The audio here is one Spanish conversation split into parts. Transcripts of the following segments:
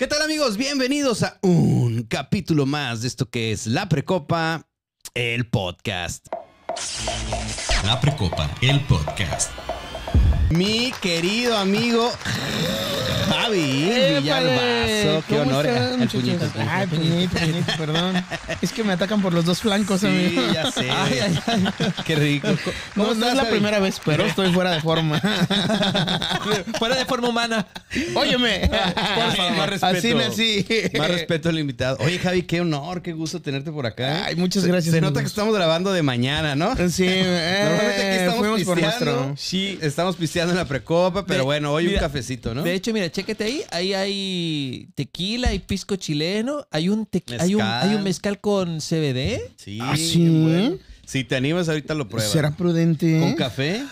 ¿Qué tal amigos? Bienvenidos a un capítulo más de esto que es La Precopa, el podcast. La Precopa, el podcast. Mi querido amigo Javi Villalbazo. Qué honor. Ay, puñito, puñito, perdón. Es que me atacan por los dos flancos, sí, amigo. ya sé. Ay, ay, Qué rico. No, es la primera vez, pero ¿Eh? estoy fuera de forma. fuera de forma humana. Óyeme. Por favor, más respeto. Así Más respeto al invitado. Oye, Javi, qué honor, qué gusto tenerte por acá. Ay, muchas gracias. Se, nota que estamos grabando de mañana, ¿no? Sí. Eh, Normalmente aquí estamos pisteando. Por nuestro... Sí. Estamos pisteando en la precopa, pero bueno, hoy un cafecito, ¿no? De hecho, mira, cheque ahí, hay tequila, Y pisco chileno, hay un, mezcal. Hay, un mezcal con CBD. Ah, si te animas, ahorita lo pruebas. ¿Será prudente? ¿Con café?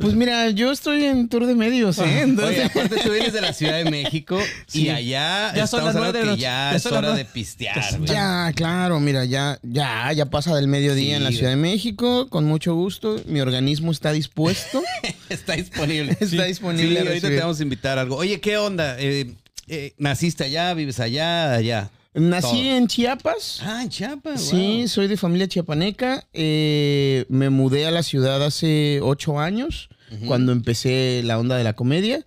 Pues mira, yo estoy en tour de medios, ¿eh? Oye, aparte tú vienes de la Ciudad de México y allá ya son las de Ya, es hora de pistear. Güey. Ya, claro, mira, ya, ya, ya pasa del mediodía en la Ciudad de México, con mucho gusto. Mi organismo está dispuesto. está disponible. está disponible. ahorita te vamos a invitar a algo. Oye, ¿qué onda? Eh, eh, ¿Naciste allá? ¿Vives allá? Allá. Nací en Chiapas. Ah, en Chiapas. Sí, soy de familia chiapaneca. Eh, me mudé a la ciudad hace ocho años cuando empecé la onda de la comedia.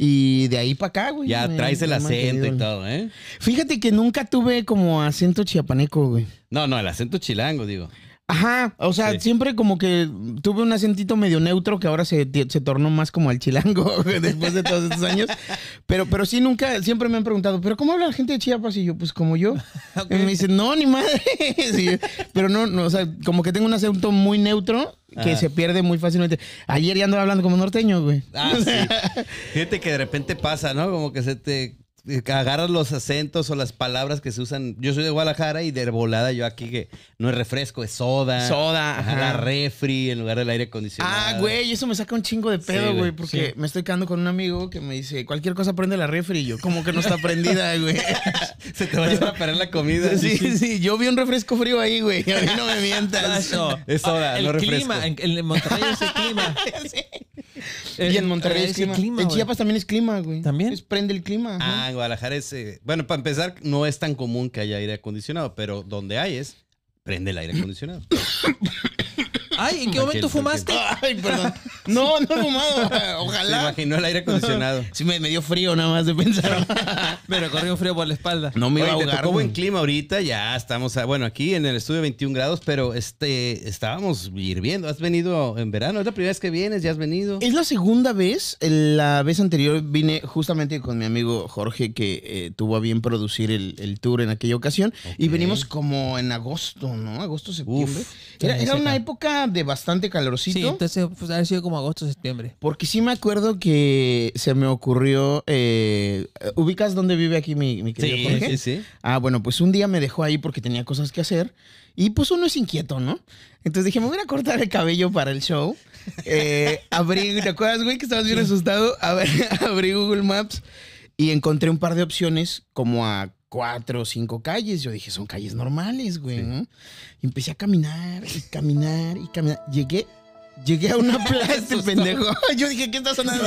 Y de ahí para acá, güey. Ya traes el acento y todo, ¿eh? Fíjate que nunca tuve como acento chiapaneco, güey. No, no, el acento chilango, digo. Ajá, o sea, siempre como que tuve un acentito medio neutro que ahora se, tornó más como al chilango después de todos estos años. Pero, pero sí, nunca, siempre me han preguntado, ¿pero cómo habla la gente de Chiapas? Y yo, pues como yo. Y me dicen, no, ni madre. pero no, no, o sea, como que tengo un acento muy neutro que se pierde muy fácilmente. Ayer ya andaba hablando como norteño, güey. Ah, sí. Fíjate que de repente pasa, ¿no? Como que se te agarras los acentos o las palabras que se usan. Yo soy de Guadalajara y de volada yo aquí que no es refresco, es soda. Soda. La refri en lugar del aire acondicionado. Ah, güey, eso me saca un chingo de pedo, güey, porque me estoy quedando con un amigo que me dice, cualquier cosa prende la refri. Y yo, como que no está prendida, güey. se te va a a parar la comida. Sí, sí, Yo vi un refresco frío ahí, güey. A mí no me mientas. Es soda, no refresco. clima, en, en Monterrey es el clima. Eh, y en Monterrey eh, es, clima. en Chiapas también es clima, güey. También. Es prende el clima. Ah, Ah, Guadalajara es. Eh, bueno, para empezar, no es tan común que haya aire acondicionado, pero donde hay es prende el aire acondicionado. Ay, ¿en qué momento fumaste? Ay, perdón. No, no he fumado. Ojalá. Me imaginó el aire acondicionado. Sí, me, dio frío nada más de pensar. Pero corrió frío por la espalda. No me iba a ahogar. tocó buen clima ahorita, ya estamos, bueno, aquí en el estudio 21 grados, pero este, estábamos hirviendo. Has venido en verano, es la primera vez que vienes, ya has venido. Es la segunda vez, la vez anterior vine justamente con mi amigo Jorge que eh, tuvo a bien producir el, tour en aquella ocasión y venimos como en agosto, ¿no? Agosto, septiembre. era, era una época de bastante calorcito. Sí, entonces pues, ha sido como agosto, septiembre. Porque sí me acuerdo que se me ocurrió. Eh, ¿Ubicas dónde vive aquí mi, querido Jorge? Sí, sí. Ah, bueno, pues un día me dejó ahí porque tenía cosas que hacer. Y pues uno es inquieto, ¿no? Entonces dije, me voy a cortar el cabello para el show. Eh, abrí, ¿te acuerdas, güey? Que estabas bien asustado. abrí Google Maps y encontré un par de opciones como a cuatro o cinco calles. Yo dije, son calles normales, güey, empecé a caminar y caminar y caminar. Llegué, llegué a una plaza, este pendejo. Yo dije, ¿qué está sonando?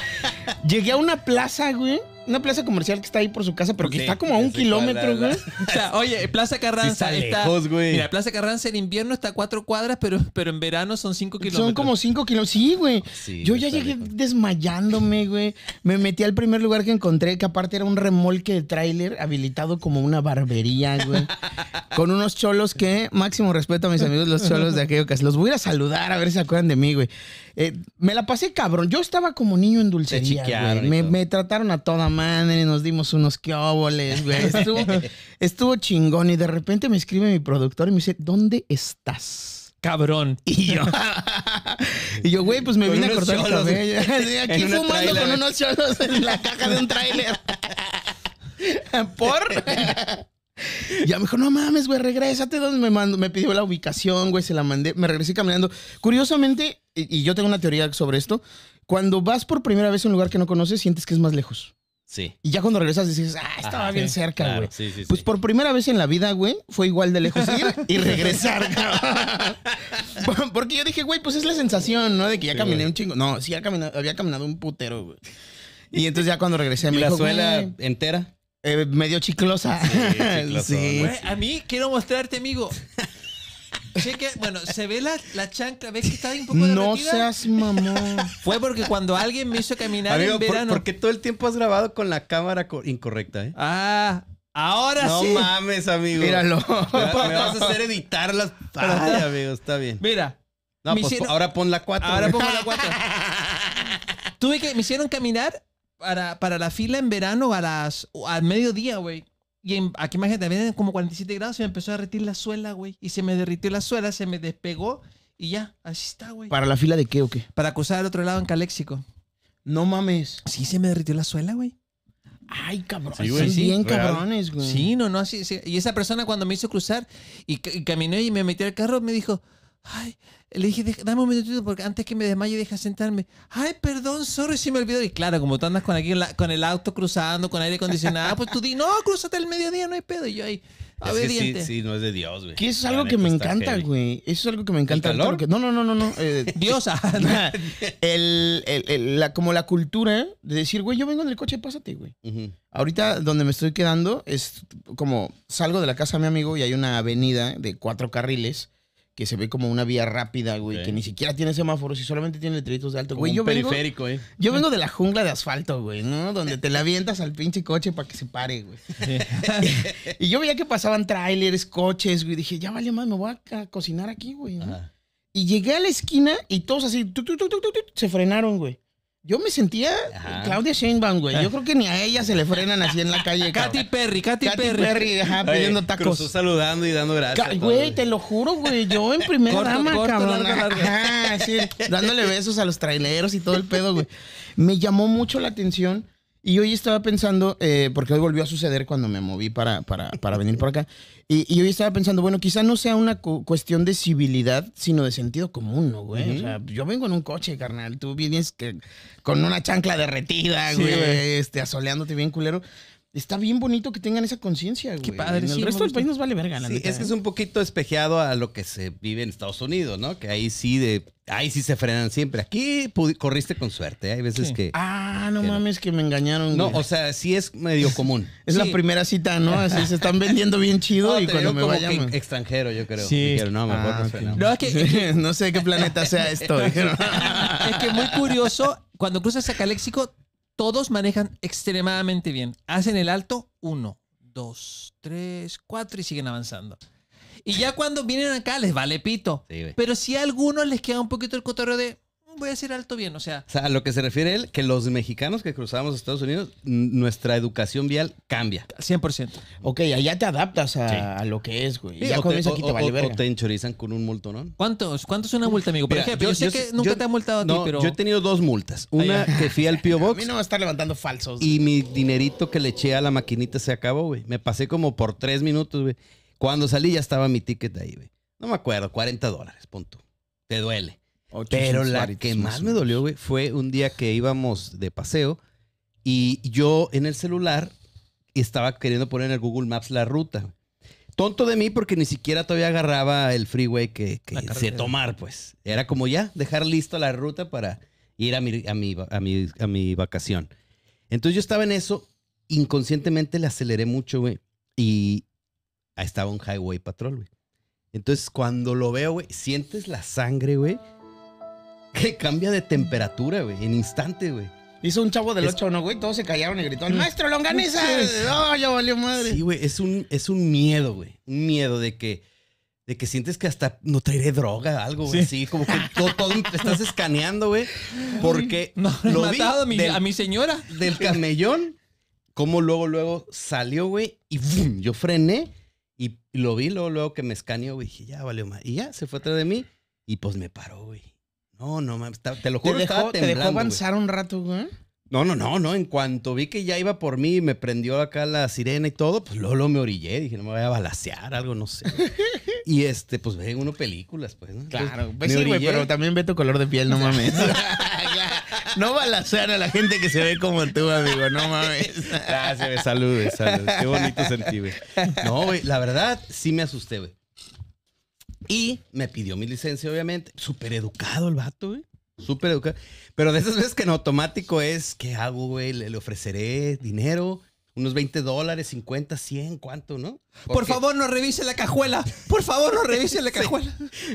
llegué a una plaza, güey, una plaza comercial que está ahí por su casa, pero que está como a un kilómetro, güey. O sea, oye, Plaza Carranza está. mira, Plaza Carranza en invierno está a cuatro cuadras, pero, pero en verano son cinco kilómetros. Son como cinco kilómetros. Sí, güey. Yo ya llegué desmayándome, güey. Me metí al primer lugar que encontré, que aparte era un remolque de tráiler habilitado como una barbería, güey. con unos cholos que, máximo respeto a mis amigos los cholos de aquello que... Los voy a saludar a ver si se acuerdan de mí, güey. Eh, me la pasé cabrón. Yo estaba como niño en dulcería. Güey. Me, me, trataron a toda madre, nos dimos unos quióboles, güey. Estuvo, estuvo chingón. Y de repente me escribe mi productor y me dice: ¿Dónde estás? cabrón. Y yo, y yo, güey, pues me vine a cortar el cabello. Aquí fumando con unos cholos en la caja de un trailer ¿Por? Y ya me dijo, no mames, güey, regrésate. Donde me, me pidió la ubicación, güey, se la mandé. Me regresé caminando. Curiosamente, y, yo tengo una teoría sobre esto, cuando vas por primera vez a un lugar que no conoces, sientes que es más lejos. Sí. Y ya cuando regresas dices, ah, estaba bien cerca, güey. sí, sí, pues por primera vez en la vida, güey, fue igual de lejos ir y regresar, cabrón. Porque yo dije, güey, pues es la sensación, ¿no? De que ya caminé un chingo. No, sí, había caminado un putero, güey. Y entonces ya cuando regresé a mi ¿Y la suela entera? Eh, medio chiclosa. Sí, a mí quiero mostrarte, amigo. Cheque, bueno, se ve la, la ¿ves que está ahí un poco No seas mamón. Fue porque cuando alguien me hizo caminar en verano. porque todo el tiempo has grabado con la cámara incorrecta, ¿eh? Ah, ahora sí. no mames, amigo. Míralo. Me, vas a hacer editar las. Ay, amigo, está bien. Mira, No, pues, ahora pon la 4. ahora pongo la cuatro. Tuve que, me hicieron caminar para, la fila en verano a las al mediodía, güey. Y aquí imagínate, es como 47 grados y me empezó a derretir la suela, güey. Y se me derritió la suela, se me despegó y ya, así está, güey. ¿Para la fila de qué o qué? Para cruzar al otro lado en Caléxico. No mames. Sí, se me derritió la suela, güey. Ay, cabrón. Sí, bien cabrones, Sí, no, no, así. Y esa persona cuando me hizo cruzar y, y, caminé y me metió al carro, me dijo, Ay, le dije, dame un minutito porque antes que me desmaye deja sentarme. Ay, perdón, sorry, si me olvidó. Y claro, como tú andas con aquí con el auto cruzando, con aire acondicionado, pues tú di, no, cruzate el mediodía, no hay pedo. Y yo ahí, es ver, Sí, sí, no es de Dios, güey. Que eso es algo que me encanta, güey. Eso es algo que me encanta. ¿El no, no, no, no. no. Eh, Diosa. Ah, el, la, como la cultura de decir, güey, yo vengo en el coche, pásate, güey. Ahorita donde me estoy quedando es como salgo de la casa de mi amigo y hay una avenida de cuatro carriles que se ve como una vía rápida, güey, que ni siquiera tiene semáforos y solamente tiene letritos de alto. Güey, yo periférico, eh. Yo vengo de la jungla de asfalto, güey, ¿no? Donde te la avientas al pinche coche para que se pare, güey. y yo veía que pasaban trailers, coches, güey. Dije, ya vale, más, me voy a cocinar aquí, güey. Y llegué a la esquina y todos así, se frenaron, güey. Yo me sentía Claudia Sheinbaum, güey. Yo creo que ni a ella se le frenan así en la calle. Katy Perry, Katy, Katy Perry. ajá, pidiendo tacos. Cruzó saludando y dando gracias. güey, te lo juro, güey. Yo en primera rama, cabrón. Ah, sí, dándole besos a los traileros y todo el pedo, güey. Me llamó mucho la atención y hoy estaba pensando, eh, porque hoy volvió a suceder cuando me moví para, para, venir por acá, y, y, hoy estaba pensando, bueno, quizá no sea una cuestión de civilidad, sino de sentido común, ¿no, güey? O sea, yo vengo en un coche, carnal, tú vienes que, con una chancla derretida, güey, este, asoleándote bien culero. Está bien bonito que tengan esa conciencia, güey. Qué padre. En el resto del país nos vale verga, sí, Es que es un poquito espejeado a lo que se vive en Estados Unidos, ¿no? Que ahí sí de Ahí sí se frenan siempre. Aquí corriste con suerte. ¿eh? Hay veces que. Ah, no mames, que me engañaron. No, o sea, sí es medio común. es la primera cita, ¿no? Así se están vendiendo bien chido y cuando me vayan. Extranjero, yo creo. Sí. no, me acuerdo. Ah, no, no sé qué planeta sea esto. es que muy curioso, cuando cruzas a Caléxico, todos manejan extremadamente bien. Hacen el alto, uno, dos, tres, cuatro y siguen avanzando. Y ya cuando vienen acá les vale pito. Pero si a algunos les queda un poquito el cotorreo de mm, voy a decir alto bien, o sea. O sea, a lo que se refiere él, que los mexicanos que cruzamos a Estados Unidos, nuestra educación vial cambia. 100%. Ok, allá te adaptas a, lo que es, güey. ya comes aquí te vale o, te enchorizan con un ¿Cuántos? ¿Cuánto es una multa, amigo? Por ejemplo, yo, sé que nunca te han multado a ti, pero. Yo he tenido dos multas. Una que fui al Pio Box. A mí no me levantando falsos. Y mi dinerito que le eché a la maquinita se acabó, güey. Me pasé como por tres minutos, güey. Cuando salí ya estaba mi ticket ahí, güey. No me acuerdo, 40 dólares, punto. Te duele. Pero la que más, me dolió, güey, fue un día que íbamos de paseo y yo en el celular estaba queriendo poner en el Google Maps la ruta. Tonto de mí porque ni siquiera todavía agarraba el freeway que, que tomar, pues. Era como ya, dejar lista la ruta para ir a mi, a mi, a mi, a mi vacación. Entonces yo estaba en eso, inconscientemente le aceleré mucho, güey. Y, ahí estaba un Highway Patrol, güey. Entonces, cuando lo veo, güey, sientes la sangre, güey, que cambia de temperatura, güey, en instante, güey. Hizo un chavo del 8 8, ¿no, güey? Todos se callaron y gritó, mm. ¡Maestro Longaniza! ¡No, ya valió madre! Sí, güey, es un, es un miedo, güey. Un miedo de que, de que sientes que hasta no traeré droga, algo, güey. Sí. como que todo, todo te estás escaneando, güey. Porque lo vi matado a mi, señora. Del camellón, como luego, luego salió, güey, y yo frené y lo vi luego, luego que me escaneó, y Dije, ya valió más. Y ya se fue atrás de mí y pues me paró, güey. No, no Te lo juro, dejó, dejó avanzar un rato, güey? No, no, no, no. En cuanto vi que ya iba por mí y me prendió acá la sirena y todo, pues luego, me orillé. Dije, no me voy a balasear, algo, no sé. y este, pues ven uno películas, pues. ¿no? Claro, pues pero también ve tu color de piel, no mames. no balacean a la gente que se ve como tú, amigo, no mames. Gracias, saludos, saludos. Qué bonito sentí, güey. No, güey, la verdad sí me asusté, güey. Y me pidió mi licencia, obviamente. Súper educado el vato, güey. Súper educado. Pero de esas veces que en automático es, ¿qué hago, güey? Le, ofreceré dinero, unos 20 dólares, 50, 100, ¿cuánto, no? Por favor, no revise la cajuela. Por favor, no revise la cajuela.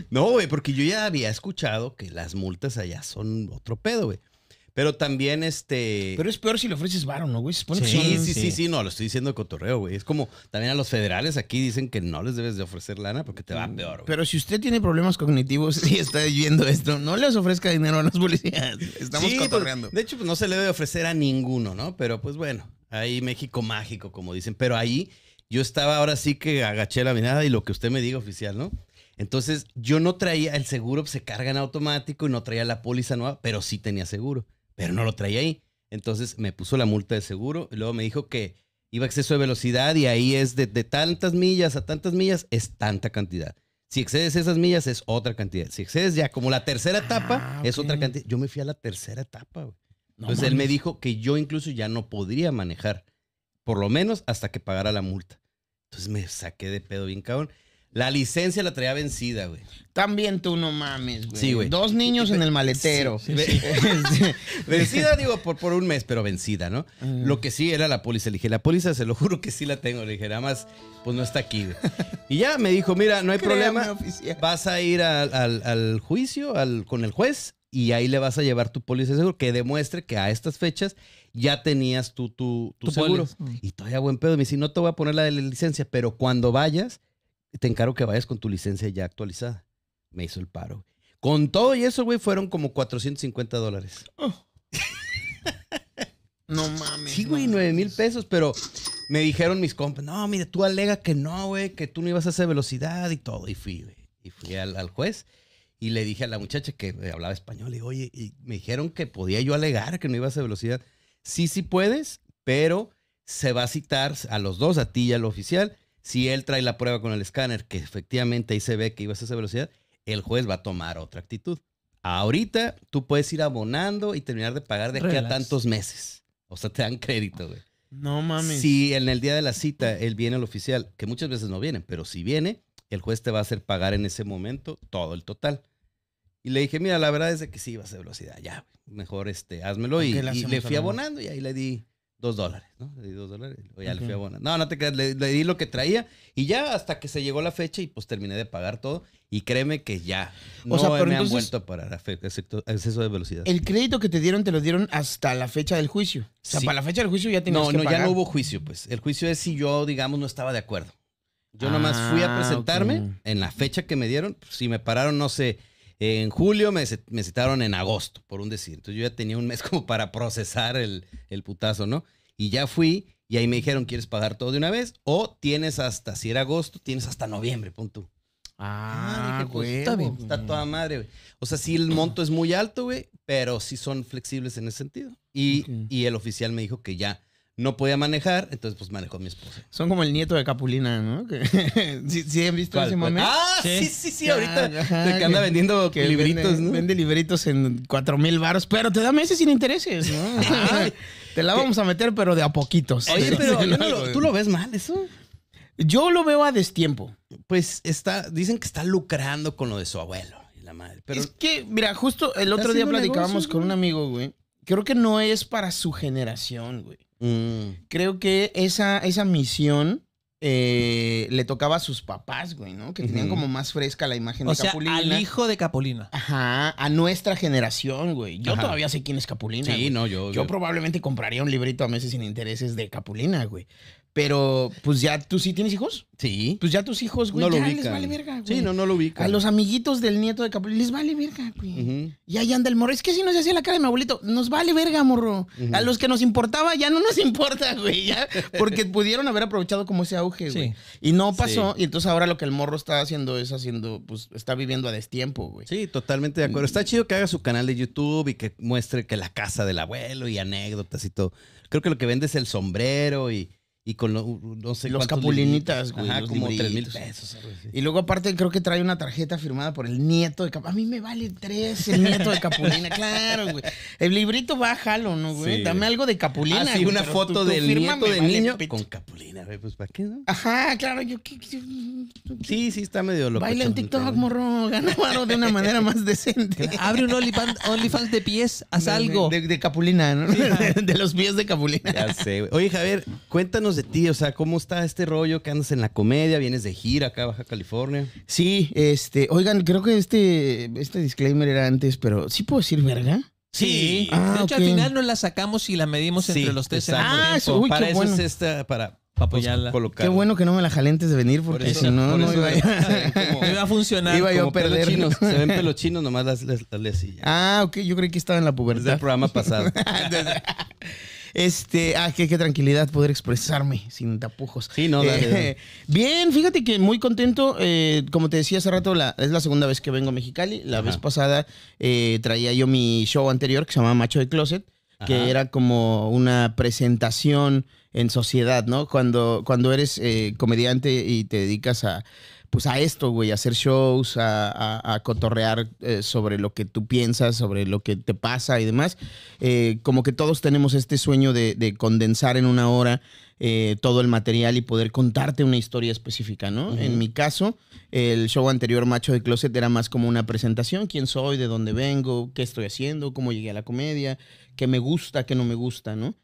No, güey, porque yo ya había escuchado que las multas allá son otro pedo, güey. Pero también este. Pero es peor si le ofreces varo, ¿no, güey? Se sí, sí, sí, sí, no, lo estoy diciendo de cotorreo, güey. Es como también a los federales aquí dicen que no les debes de ofrecer lana porque te va mm, peor, güey. Pero si usted tiene problemas cognitivos y está viendo esto, no les ofrezca dinero a los policías. Estamos pues, cotorreando. de hecho, pues no se le debe ofrecer a ninguno, ¿no? Pero pues bueno, ahí México mágico, como dicen. Pero ahí yo estaba ahora sí que agaché la mirada y lo que usted me diga, oficial, ¿no? Entonces, yo no traía el seguro, se carga en automático y no traía la póliza nueva, pero sí tenía seguro pero no lo traía ahí. Entonces me puso la multa de seguro y luego me dijo que iba a exceso de velocidad y ahí es de, tantas millas a tantas millas es tanta cantidad. Si excedes esas millas es otra cantidad. Si excedes ya como la tercera ah, etapa es otra cantidad. Yo me fui a la tercera etapa. Entonces él me dijo que yo incluso ya no podría manejar, por lo menos hasta que pagara la multa. Entonces me saqué de pedo bien cabrón. La licencia la traía vencida, güey. También tú no mames, güey. Sí, güey. Dos niños en el maletero. vencida, digo, por, por un mes, pero vencida, ¿no? Ah. Lo que sí era la póliza. Le dije, la póliza se lo juro que sí la tengo. Le dije, nada más, pues no está aquí, güey. Y ya me dijo, mira, no hay problema. Vas a ir al, juicio al, con el juez y ahí le vas a llevar tu póliza de seguro que demuestre que a estas fechas ya tenías tú, tu, tu, seguro. Mm. Y todavía buen pedo. Me dice, no te voy a poner la de la licencia, pero cuando vayas te encargo que vayas con tu licencia ya actualizada. Me hizo el paro. Con todo y eso, güey, fueron como 450 dólares. no mames. Sí, güey, 9 mil pesos, pero me dijeron mis compas, no, mire, tú alegas que no, güey, que tú no ibas a hacer velocidad y todo. Y fui, güey. Y fui al, juez. Y le dije a la muchacha que eh, hablaba español, Y oye, y me dijeron que podía yo alegar que no iba a hacer velocidad. Sí, sí puedes, pero se va a citar a los dos, a ti y al oficial, si él trae la prueba con el escáner, que efectivamente ahí se ve que ibas a esa velocidad, el juez va a tomar otra actitud. Ahorita tú puedes ir abonando y terminar de pagar de aquí a tantos meses. O sea, te dan crédito, güey. No mames. Si en el día de la cita él viene el oficial, que muchas veces no vienen, pero si viene, el juez te va a hacer pagar en ese momento todo el total. Y le dije, mira, la verdad es que sí iba a velocidad, ya, mejor este, házmelo. y le fui abonando y ahí le di dos dólares, ¿no? Le di dos dólares, y ya le fui a abonar. No, no te creas, le, di lo que traía y ya hasta que se llegó la fecha y pues terminé de pagar todo y créeme que ya. No o sea, me han vuelto a parar exceso de velocidad. El crédito que te dieron te lo dieron hasta la fecha del juicio. O sea, para la fecha del juicio ya tenías que No, no, ya no hubo juicio, pues. El juicio es si yo, digamos, no estaba de acuerdo. Yo nomás fui a ah, presentarme en la fecha que me dieron. Pues, si me pararon, no sé, en julio, me, citaron en agosto, por un decir. Entonces yo ya tenía un mes como para procesar el, putazo, ¿no? Y ya fui y ahí me dijeron, ¿quieres pagar todo de una vez? O tienes hasta, si era agosto, tienes hasta noviembre, punto. Ah, ah pues, está, bien, está toda madre, güey. O sea, sí el monto es muy alto, güey, pero sí son flexibles en ese sentido. Y, y el oficial me dijo que ya no podía manejar, entonces pues manejó mi esposa. Son como el nieto de Capulina, ¿no? ¿Sí, ¿Sí, visto Ah, sí, sí, sí, ahorita que anda vendiendo que libritos, vende, libritos en cuatro mil baros. pero te da meses sin intereses, ¿no? te la vamos a meter, pero de a poquitos. Oye, pero tú lo ves mal eso. Yo lo veo a destiempo. Pues está, dicen que está lucrando con lo de su abuelo y la madre. es que, mira, justo el otro día platicábamos con un amigo, güey. Creo que no es para su generación, güey. Mm. Creo que esa, esa misión eh, le tocaba a sus papás, güey, ¿no? Que tenían como más fresca la imagen o sea, Al hijo de Capulina. Ajá, a nuestra generación, güey. Yo todavía sé quién es Capulina. Sí, no, yo. Yo probablemente compraría un librito a meses sin intereses de Capulina, güey. Pero, pues ya, ¿tú sí tienes hijos? Sí. Pues ya tus hijos, güey, no lo ya les vale verga, Sí, no, no lo ubican. A los amiguitos del nieto de Capulín les vale verga, güey. Y ahí anda el morro. Es que si no se hacía la cara de mi abuelito, nos vale verga, morro. A los que nos importaba ya no nos importa, güey. Ya, porque pudieron haber aprovechado como ese auge, güey. Y no pasó. Y entonces ahora lo que el morro está haciendo es haciendo, pues, está viviendo a destiempo, güey. Sí, totalmente de acuerdo. Mm. Está chido que haga su canal de YouTube y que muestre que la casa del abuelo y anécdotas y todo. Creo que lo que vende es el sombrero y y con Los capulinitas, güey. como tres mil pesos. Y luego, aparte, creo que trae una tarjeta firmada por el nieto de Capulina. A mí me vale tres el nieto de Capulina, claro, güey. El librito va, jalo, ¿no, güey? Dame algo de Capulina. Ah, una foto del nieto de niño con Capulina, güey, pues ¿para qué, no? Ajá, claro, yo... Sí, sí, está medio loco. Baila en TikTok, morro. Gana de una manera más decente. Abre un OnlyFans de pies, haz algo. De, Capulina, ¿no? de los pies de Capulina. Ya sé, güey. Oye, Javier, cuéntanos de ti, o sea, ¿cómo está este rollo que andas en la comedia? ¿Vienes de gira acá a Baja California? Sí, este, oigan, creo que este, este disclaimer era antes, pero ¿sí puedo decir verga? Sí, ah, de hecho al final no la sacamos y la medimos entre los tres. En ah, eso, uy, para eso es esta, para pues, apoyarla. Qué bueno que no me la jalentes de venir porque si no, no iba, a, a funcionar. Iba yo a perder. se ven chinos, nomás las, las, las, Ah, ok, yo creí que estaba en la pubertad. Desde programa pasado. Este, ah, qué, tranquilidad poder expresarme sin tapujos. Sí, no, dale, Bien, fíjate que muy contento. Eh, como te decía hace rato, es la segunda vez que vengo a Mexicali. La vez pasada eh, traía yo mi show anterior que se llamaba Macho de Closet, que era como una presentación en sociedad, ¿no? Cuando, cuando eres eh, comediante y te dedicas a pues a esto, güey, a hacer shows, a, cotorrear eh, sobre lo que tú piensas, sobre lo que te pasa y demás. Eh, como que todos tenemos este sueño de, condensar en una hora eh, todo el material y poder contarte una historia específica, ¿no? En mi caso, el show anterior, Macho de Closet, era más como una presentación, quién soy, de dónde vengo, qué estoy haciendo, cómo llegué a la comedia, qué me gusta, qué no me gusta, ¿no?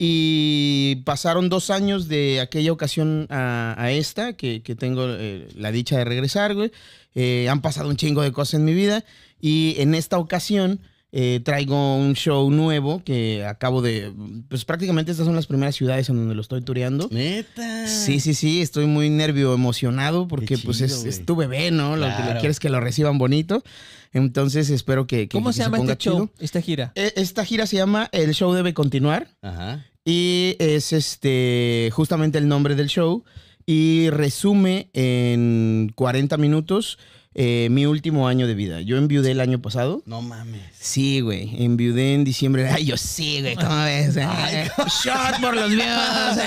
Y pasaron dos años de aquella ocasión a, esta, que, que tengo eh, la dicha de regresar, güey. Eh, han pasado un chingo de cosas en mi vida. Y en esta ocasión eh, traigo un show nuevo que acabo de. Pues prácticamente estas son las primeras ciudades en donde lo estoy tureando. Neta. Sí, sí, sí. Estoy muy nervio, emocionado, porque pues es, tu bebé, ¿no? Lo que quieres que lo reciban bonito. Entonces espero que... ¿Cómo se, llama este show, esta gira? E, esta gira se llama El Show Debe Continuar. Ajá. Y es este justamente el nombre del show. Y resume en 40 minutos eh, mi último año de vida. Yo enviudé el año pasado. No mames. Sí, güey. Enviudé en diciembre. Ay, yo sí, güey. ¿Cómo ves? Eh? shot por los míos.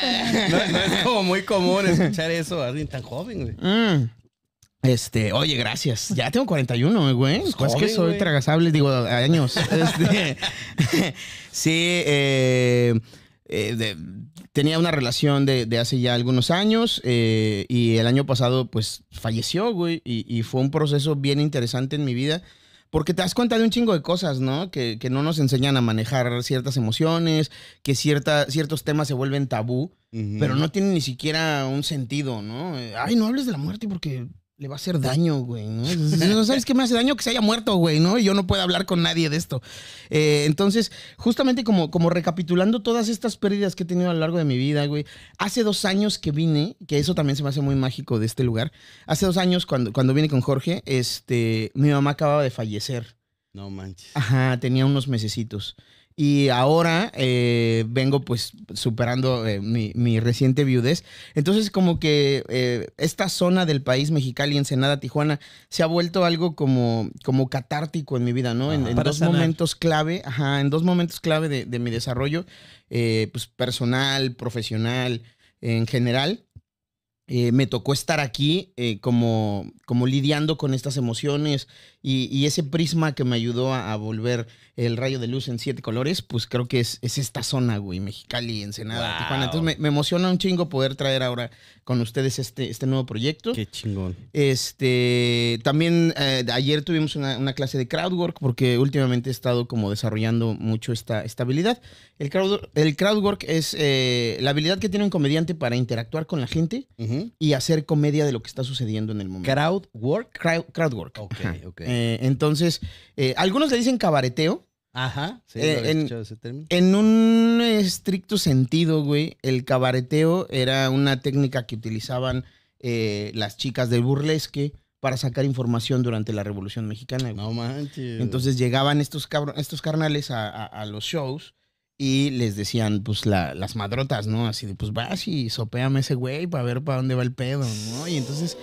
Eh. no, es como muy común escuchar eso a alguien tan joven, güey. Mm. Este, oye, gracias. Ya tengo 41, güey. Es pues que soy tragasable, digo, años. Este, sí, eh, eh, tenía una relación de, hace ya algunos años eh, y el año pasado, pues, falleció, güey. Y, fue un proceso bien interesante en mi vida. Porque te das cuenta de un chingo de cosas, ¿no? Que, no nos enseñan a manejar ciertas emociones, que ciertos temas se vuelven tabú, pero no tienen ni siquiera un sentido, ¿no? Ay, no hables de la muerte porque le va a hacer daño, güey, ¿no? ¿Sabes qué me hace daño? Que se haya muerto, güey, ¿no? Y yo no puedo hablar con nadie de esto. Eh, entonces, justamente como, como recapitulando todas estas pérdidas que he tenido a lo largo de mi vida, güey, hace dos años que vine, que eso también se me hace muy mágico de este lugar, hace dos años cuando, cuando vine con Jorge, este, mi mamá acababa de fallecer. No manches. Ajá, tenía unos mesecitos y ahora eh, vengo pues superando eh, mi, reciente viudez. Entonces como que eh, esta zona del país, Mexicali, Ensenada, Tijuana, se ha vuelto algo como, como catártico en mi vida, ¿no? en, dos momentos clave, ajá, en dos momentos clave de, mi desarrollo, pues personal, profesional, en general. me tocó estar aquí como, como lidiando con estas emociones y, ese prisma que me ayudó a, volver el rayo de luz en siete colores, pues creo que es, esta zona, güey, Mexicali, Ensenada, Entonces me, emociona un chingo poder traer ahora con ustedes este, este nuevo proyecto. Qué chingón. Este, también eh, ayer tuvimos una, clase de crowdwork porque últimamente he estado como desarrollando mucho esta, esta habilidad. El, crowd, el crowdwork es eh, la habilidad que tiene un comediante para interactuar con la gente y hacer comedia de lo que está sucediendo en el momento. ¿Crowdwork? Crowd, crowdwork. Ok, ok. Eh, entonces, eh, algunos le dicen cabareteo. Ajá, sí, eh, en, un estricto sentido, güey, el cabareteo era una técnica que utilizaban las chicas del burlesque para sacar información durante la Revolución Mexicana. No manches. Entonces llegaban estos, estos carnales a, los shows y les decían, pues, las madrotas, ¿no? Así de, pues, vas y sopéame ese güey para ver para dónde va el pedo, ¿no? Y entonces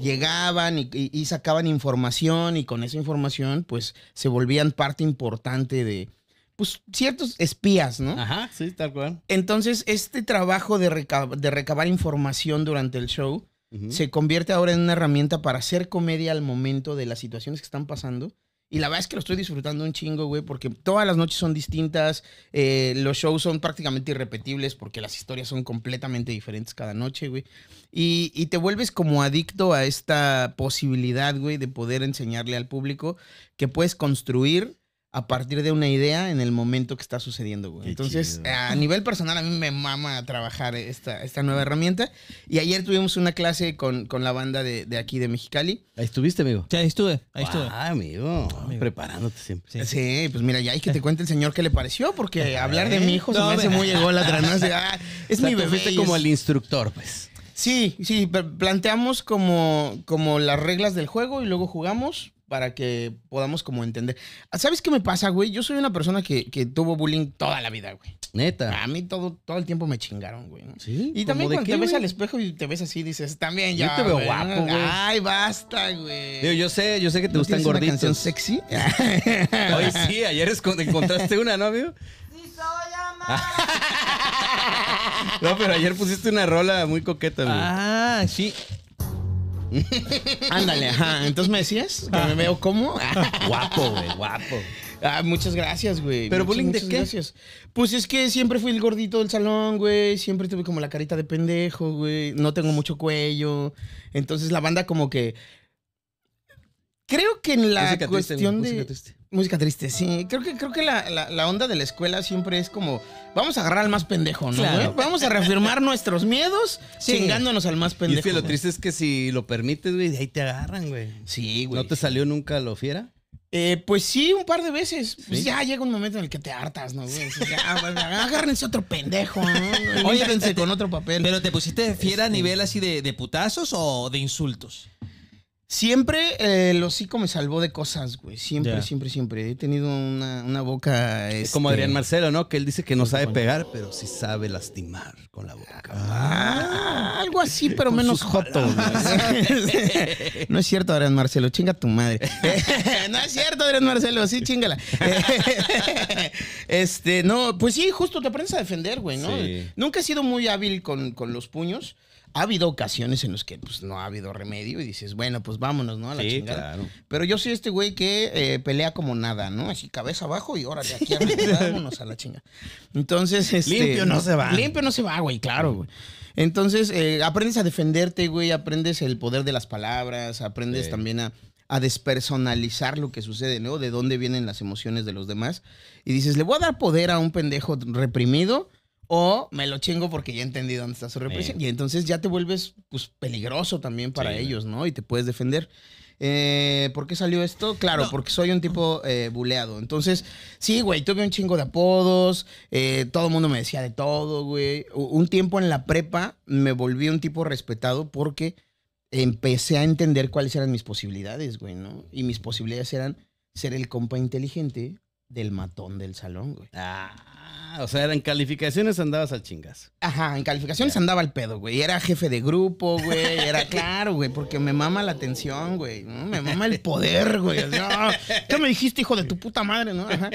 llegaban y, sacaban información y con esa información pues se volvían parte importante de pues ciertos espías, ¿no? Ajá, sí, tal cual. Entonces este trabajo de, recabar información durante el show se convierte ahora en una herramienta para hacer comedia al momento de las situaciones que están pasando y la verdad es que lo estoy disfrutando un chingo, güey, porque todas las noches son distintas, eh, los shows son prácticamente irrepetibles porque las historias son completamente diferentes cada noche, güey. Y, y, te vuelves como adicto a esta posibilidad, güey, de poder enseñarle al público que puedes construir a partir de una idea en el momento que está sucediendo, güey. Entonces, a nivel personal, a mí me mama trabajar esta, esta nueva herramienta. Y ayer tuvimos una clase con, con la banda de, de, aquí de Mexicali. Ahí estuviste, amigo. Sí, ahí estuve, ahí estuve. Ah, amigo. Preparándote siempre. Sí. pues mira, ya hay que te cuente el señor qué le pareció, porque eh. hablar de mi hijo se me hace muy ególatra, ah, es mi bebé. como el instructor, pues. Sí, sí, planteamos como, como las reglas del juego y luego jugamos para que podamos como entender. ¿Sabes qué me pasa, güey? Yo soy una persona que, que tuvo bullying toda la vida, güey. Neta. A mí todo, todo el tiempo me chingaron, güey. Sí. Y también cuando te ves al espejo y te ves así, dices, también ya. Yo te veo guapo, güey. Ay, basta, güey. yo sé, yo sé que te gustan gorditos. Una canción sexy? Hoy sí, ayer encontraste una, ¿no, amigo? Sí, soy amada. no, pero ayer pusiste una rola muy coqueta, güey. Ah, sí. Ándale, ajá. Entonces me decías me ah. veo como. guapo, güey, guapo. Ah, muchas gracias, güey. ¿Pero bullying de qué? Gracias. Pues es que siempre fui el gordito del salón, güey. Siempre tuve como la carita de pendejo, güey. No tengo mucho cuello. Entonces la banda como que... Creo que en la cuestión de... Música triste, sí. Creo que, creo que la, onda de la escuela siempre es como, vamos a agarrar al más pendejo, ¿no? Vamos a reafirmar nuestros miedos chingándonos al más pendejo. Y lo triste es que si lo permites, güey, de ahí te agarran, güey. Sí, güey. ¿No te salió nunca lo fiera? Eh, pues sí, un par de veces. Pues ya llega un momento en el que te hartas, ¿no? agárrense otro pendejo, ¿no? con otro papel. ¿Pero te pusiste fiera a este. nivel así de, de putazos o de insultos? Siempre eh, el hocico me salvó de cosas, güey. Siempre, siempre, siempre. He tenido una, boca. Este como Adrián Marcelo, ¿no? Que él dice que no sabe pegar, pero sí sabe lastimar con la boca. Ah, algo así, pero menos joto. no es cierto, Adrián Marcelo. Chinga tu madre. no es cierto, Adrián Marcelo. Sí, chingala. este, no, pues sí, justo te aprendes a defender, güey, ¿no? Nunca he sido muy hábil con, con los puños. Ha habido ocasiones en las que pues, no ha habido remedio y dices, bueno, pues vámonos, ¿no? A la sí, chingada. Claro. Pero yo soy este güey que eh, pelea como nada, ¿no? Así cabeza abajo y órale, aquí arriba, vámonos a la chingada. Entonces, este, Limpio no, se va. Limpio no se va, güey, claro, güey. Entonces, eh, aprendes a defenderte, güey, aprendes el poder de las palabras, aprendes también a, a, despersonalizar lo que sucede, ¿no? De dónde vienen las emociones de los demás. Y dices, le voy a dar poder a un pendejo reprimido o me lo chingo porque ya entendí dónde está su represión. Y entonces ya te vuelves pues, peligroso también para ellos, ¿no? Y te puedes defender. Eh, ¿Por qué salió esto? Claro, porque soy un tipo eh, buleado. Entonces, sí, güey, tuve un chingo de apodos, eh, todo el mundo me decía de todo, güey. Un tiempo en la prepa me volví un tipo respetado porque empecé a entender cuáles eran mis posibilidades, güey, ¿no? Y mis posibilidades eran ser el compa inteligente del matón del salón, güey. Ah, o sea, en calificaciones andabas al chingas. Ajá, en calificaciones andaba al pedo, güey. Era jefe de grupo, güey. Era claro, güey, porque me mama la atención, güey. Me mama el poder, güey. ¿Qué ah, me dijiste, hijo de tu puta madre, no? Ajá.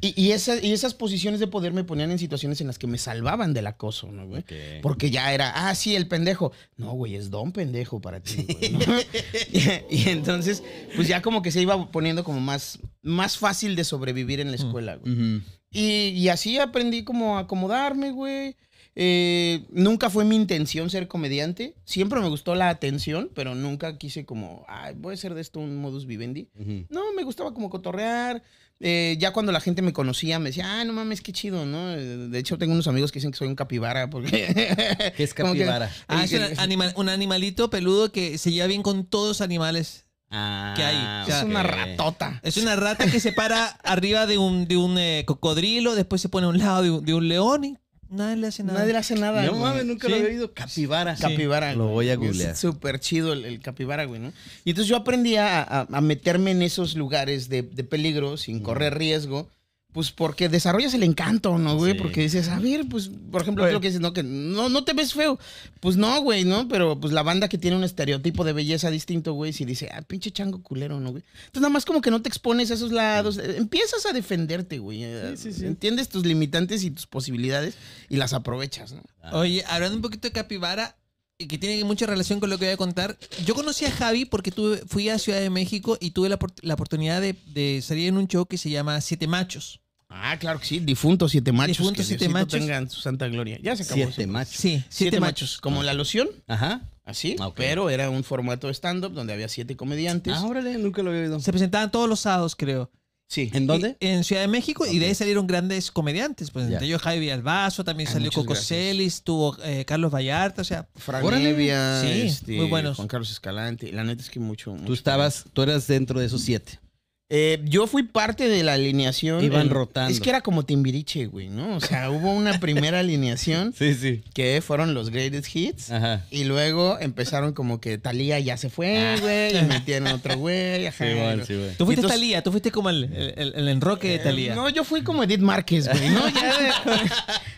Y, y, esas posiciones de poder me ponían en situaciones en las que me salvaban del acoso, ¿no, güey? Porque ya era, ah, sí, el pendejo. No, güey, es don pendejo para ti, güey. y entonces, pues ya como que se iba poniendo como más, más fácil de sobrevivir en la mm. escuela, güey. y, así aprendí como a acomodarme, güey. Eh, nunca fue mi intención ser comediante. Siempre me gustó la atención, pero nunca quise como, ay, voy a ser de esto un modus vivendi. No, me gustaba como cotorrear. Eh, ya cuando la gente me conocía, me decía, ah, no mames, qué chido, ¿no? De hecho, tengo unos amigos que dicen que soy un capibara. Porque... es capibara? Ah, es, un, un animalito peludo que se lleva bien con todos los animales. Ah, es una ratota. Es una rata que se para arriba de un, de eh, cocodrilo, después se pone a un lado de un, león y Nadie le hace nada. Nadie le hace nada. No mames, nunca lo había oído. Capibara. Sí. Capibara. Lo voy a googlear. Súper chido el, capibara, güey, ¿no? Y entonces yo aprendí a, meterme en esos lugares de, peligro sin correr riesgo pues porque desarrollas el encanto, ¿no, güey? Porque dices, a ver, pues, por ejemplo, creo pues que dices, no, que no, no te ves feo. Pues no, güey, ¿no? Pero pues la banda que tiene un estereotipo de belleza distinto, güey, si dice, ah, pinche chango culero, ¿no, güey? Entonces nada más como que no te expones a esos lados, eh, empiezas a defenderte, güey. Eh, entiendes tus limitantes y tus posibilidades y las aprovechas, ¿no? Ah. Oye, hablando un poquito de Capivara y que tiene mucha relación con lo que voy a contar. Yo conocí a Javi porque fui a Ciudad de México y tuve la, oportunidad de, salir en un show que se llama Siete Machos. Ah, claro que sí, difuntos siete machos. Difuntos siete machos. tengan su santa gloria. Ya se acabó. Siete machos. Sí, siete, machos. Como ah. la loción. Ajá. Así, ah, pero era un formato de stand-up donde había siete comediantes. Ah, nunca lo había oído. Se presentaban todos los sábados, creo. Sí. ¿En dónde? en Ciudad de México y de ahí salieron grandes comediantes. Pues, Entre ellos Javi Albazo, también salió Coco Celis, tuvo eh, Carlos Vallarta, o sea. sí, este, muy buenos. Juan Carlos Escalante. La neta es que mucho. mucho tú estabas, tú eras dentro de esos siete. Eh, yo fui parte de la alineación. Iban rotando. Es que era como Timbiriche, güey, ¿no? O sea, hubo una primera alineación. Sí, sí. Que fueron los greatest hits. Ajá. Y luego empezaron como que Talía ya se fue, ah. güey. Y metieron otro güey. Ajá. Sí, sí, güey. Tú fuiste Talía, tú fuiste como el, el, enroque de eh, Talía. no, yo fui como Edith Márquez, güey, ¿no? Ya de,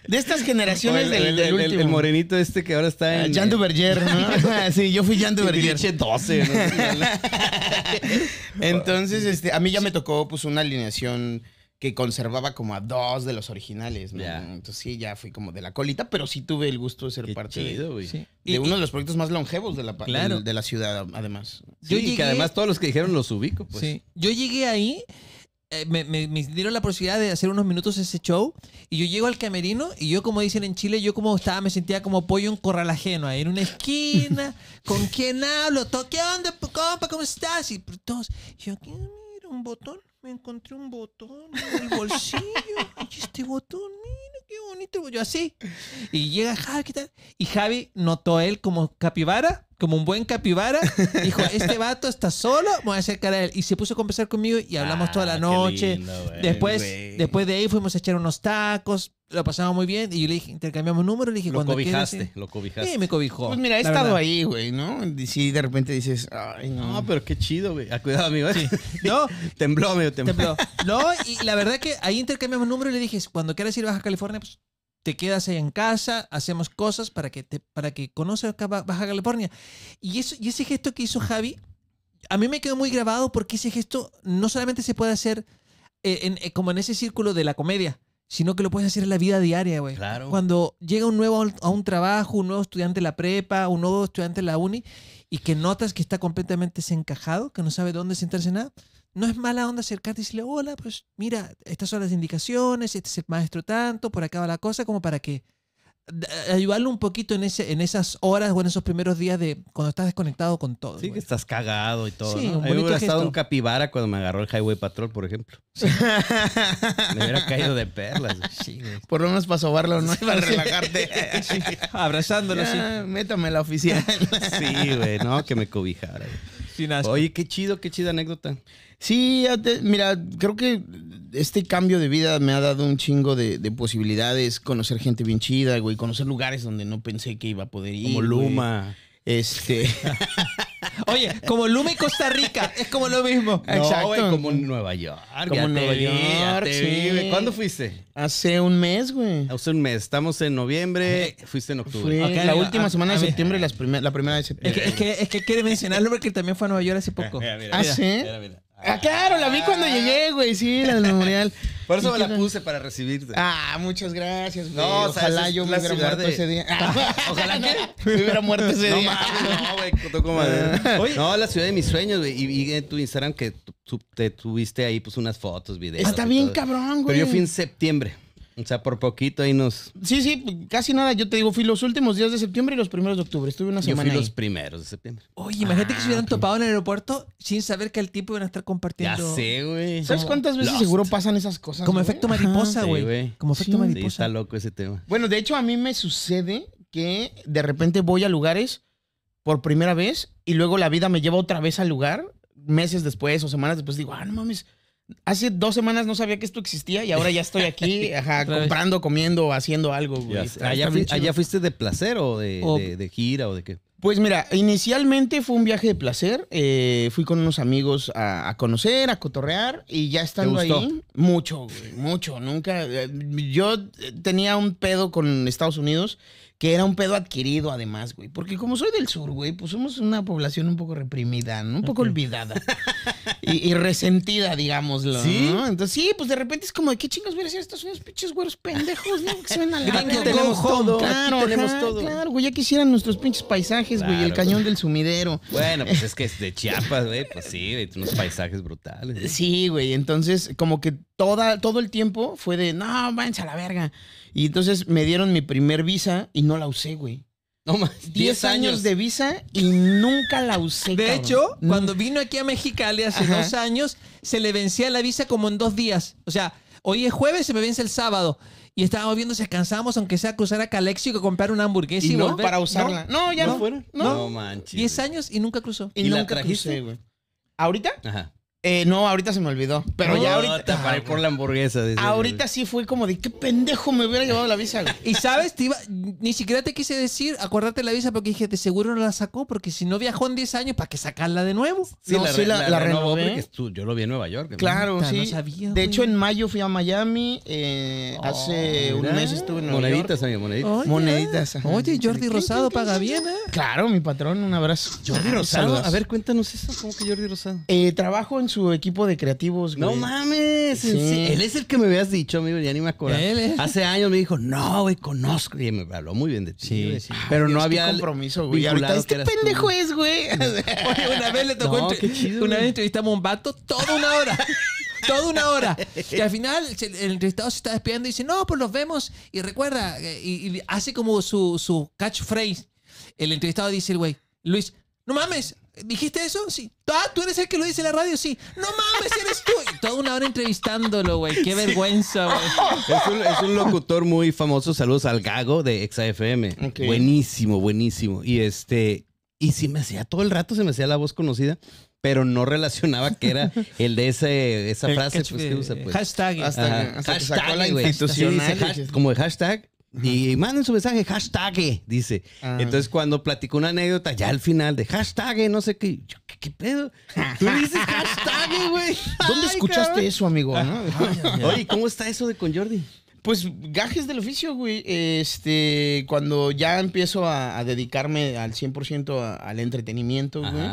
de estas generaciones del, del, El, morenito este que ahora está ah, en. Jan Duverger, ¿no? sí, yo fui Jan Duverger. Timbiriche 12, entonces, este a mí ya me tocó pues una alineación que conservaba como a dos de los originales, Entonces sí, ya fui como de la colita, pero sí tuve el gusto de ser parte de, uno de los proyectos más longevos de la, de la ciudad, además. y que además todos los que dijeron los ubico, pues. Yo llegué ahí eh, me, dieron la posibilidad de hacer unos minutos ese show y yo llego al camerino y yo como dicen en Chile, yo como estaba, me sentía como pollo en corral ajeno, ahí en una esquina, ¿con quién hablo? ¿Qué onda, compa? ¿Cómo estás? Y pues, todos, yo, un botón, me encontré un botón en el bolsillo, y este botón, mira qué bonito, yo así. Y llega Javi, Y Javi notó él como capibara, como un buen capibara, dijo, este vato está solo, me voy a acercar a él. Y se puso a conversar conmigo y hablamos toda la ah, noche. después, después de ahí fuimos a echar unos tacos, lo pasamos muy bien. Y yo le dije, intercambiamos números, le dije, lo cobijaste, lo cobijaste. Sí, me cobijó. Pues mira, he estado ahí, güey, ¿no? Y si de repente dices, ay, no, no pero qué chido, güey. Ah, cuidado, amigo. Sí. no. tembló, medio tembló. tembló. No, y la verdad que ahí intercambiamos números y le dije, cuando quieras ir a California, pues te quedas ahí en casa, hacemos cosas para que, te, para que conozcas Baja California. Y, eso, y ese gesto que hizo Javi, a mí me quedó muy grabado porque ese gesto no solamente se puede hacer eh, eh, como en ese círculo de la comedia, sino que lo puedes hacer en la vida diaria, güey. Claro. Cuando llega un nuevo a un trabajo, un nuevo estudiante de la prepa, un nuevo estudiante de la uni, y que notas que está completamente desencajado, que no sabe dónde sentarse nada, no es mala onda acercarte y decirle, hola, pues mira, estas son las indicaciones, este es el maestro tanto, por acá va la cosa, como para que eh, ayudarlo un poquito en, esas horas o en esos primeros días de cuando estás desconectado con todo. Sí, que estás cagado y todo. Sí, un hubiera estado un capibara cuando me agarró el Highway Patrol, por ejemplo. me hubiera caído de perlas. Sí, güey. Por lo menos para sobarlo, ¿no? Para relajarte. Abrazándolo, Métame la oficial sí, güey, no, que me cobijara. Oye, qué chido, qué chida anécdota. Sí, mira, creo que este cambio de vida me ha dado un chingo de, posibilidades. Conocer gente bien chida, güey. Conocer lugares donde no pensé que iba a poder ir. Como Luma. Este. Oye, como Luma y Costa Rica, es como lo mismo. Exacto. como Nueva York. Como Nueva York. Sí. ¿Cuándo fuiste? Hace un mes, güey. Hace un mes. Estamos en noviembre, fuiste en octubre. la última semana de septiembre y la primera de septiembre. Es que, es, que, que quiere mencionarlo porque también fue a Nueva York hace poco. ¿Ah, sí? Ah, claro, la vi cuando llegué, güey, sí, la del memorial. Por eso me la puse para recibirte. Ah, muchas gracias, güey. No, ojalá yo me hubiera muerto ese día. Ah, ojalá que me hubiera muerto ese día. no, güey, No, la ciudad de mis sueños, güey. Y en tu Instagram que te tuviste ahí, pues unas fotos, videos. Está bien cabrón, güey. Pero yo fui en septiembre. O sea, por poquito ahí nos. Sí, sí, casi nada. Yo te digo, fui los últimos días de septiembre y los primeros de octubre. Estuve una semana. Yo fui los primeros de septiembre. Oye, imagínate que se hubieran ah, topado en el aeropuerto sin saber que el tipo iban a estar compartiendo. Ya sé, güey. ¿Sabes cuántas veces seguro pasan esas cosas? Como efecto mariposa, güey. Como efecto mariposa. está loco ese tema. Bueno, de hecho, a mí me sucede que de repente voy a lugares por primera vez y luego la vida me lleva otra vez al lugar meses después o semanas después. Digo, ah, no mames hace dos semanas no sabía que esto existía y ahora ya estoy aquí, ajá, comprando, comiendo, haciendo algo. allá, fuiste de placer o de, gira o de qué? Pues mira, inicialmente fue un viaje de placer. Eh, fui con unos amigos a, conocer, a cotorrear y ya estando ahí, mucho, mucho. Nunca. Eh, yo tenía un pedo con Estados Unidos que era un pedo adquirido además, güey. Porque como soy del sur, güey, pues somos una población un poco reprimida, un poco olvidada y, resentida, digámoslo. ¿Sí? ¿no? Entonces, sí, pues de repente es como, ¿de ¿qué chingos voy a estos unos pinches güeros pendejos, ¿no? Que se ven a la tenemos todo. Claro, tenemos todo. Claro, güey, ya quisieran nuestros pinches paisajes, güey, el cañón del sumidero. Bueno, pues es que es de Chiapas, güey, pues sí, unos paisajes brutales. Sí, güey, entonces como que toda, todo el tiempo fue de, no, váyanse a la verga. Y entonces me dieron mi primer visa y no la usé, güey. No más. diez años. de visa y nunca la usé. De hecho, cuando vino aquí a Mexicali hace dos años, se le vencía la visa como en dos días. O sea, hoy es jueves, se me vence el sábado. Y estábamos viendo si alcanzábamos, aunque sea cruzar a Calexico, comprar una hamburguesa y, no, para usarla. No, ya no. fueron. no. manches. 10 años y nunca cruzó. Y, nunca la güey. ¿Ahorita? Ajá. Eh, no, ahorita se me olvidó. Pero ya ahorita. Para ir por la hamburguesa. ahorita sí fui como de qué pendejo me hubiera llevado la visa. Y sabes, te iba, ni siquiera te quise decir, acuérdate la visa, porque dije, de seguro no la sacó, porque si no viajó en 10 años, ¿para qué sacarla de nuevo? Sí, la, renovó, porque yo lo vi en Nueva York. Claro, sí. No sabía, de hecho, en mayo fui a Miami. Eh, hace oh, un mes estuve en Nueva York. moneditas, amigo, moneditas. Moneditas. Oye, Jordi Rosado paga bien, ¿eh? Claro, mi patrón, un abrazo. Jordi ah, Rosado. A ver, cuéntanos eso, ¿cómo que Jordi Rosado? Eh, trabajo en su equipo de creativos, güey. No mames. Él es el que me habías dicho, amigo, ya ni me acuerdo. Él es. Hace años me dijo, no, güey, conozco. Y me habló muy bien de ti. Sí, sí. Pero no había. compromiso, güey. Ahorita este pendejo es, güey. una vez le tocó. No, una a un vato toda una hora. toda una hora. y al final el entrevistado se está despidiendo y dice, no, pues nos vemos. Y recuerda, eh, y, hace como su, su catchphrase. El entrevistado dice, el güey, Luis, no mames, ¿Dijiste eso? Sí. Ah, tú eres el que lo dice en la radio, sí. No mames, eres tú. toda una hora entrevistándolo, güey. Qué vergüenza, güey. Es un, locutor muy famoso. Saludos al Gago de ExaFM. Buenísimo, buenísimo. Y este. Y sí me hacía todo el rato, se me hacía la voz conocida, pero no relacionaba que era el de ese, esa frase pues, que, usa. Pues. Hashtag. Hasta, que sacó la institucional. como de hashtag y manden su mensaje, hashtag, dice. Ah. Entonces, cuando platico una anécdota, ya al final de hashtag, no sé qué, yo, ¿qué, pedo? Tú dices hashtag, güey. ¿Dónde escuchaste eso, amigo? Oye, ¿cómo está eso de con Jordi? Pues gajes del oficio, güey. Este, cuando ya empiezo a, dedicarme al 100% al entretenimiento, güey,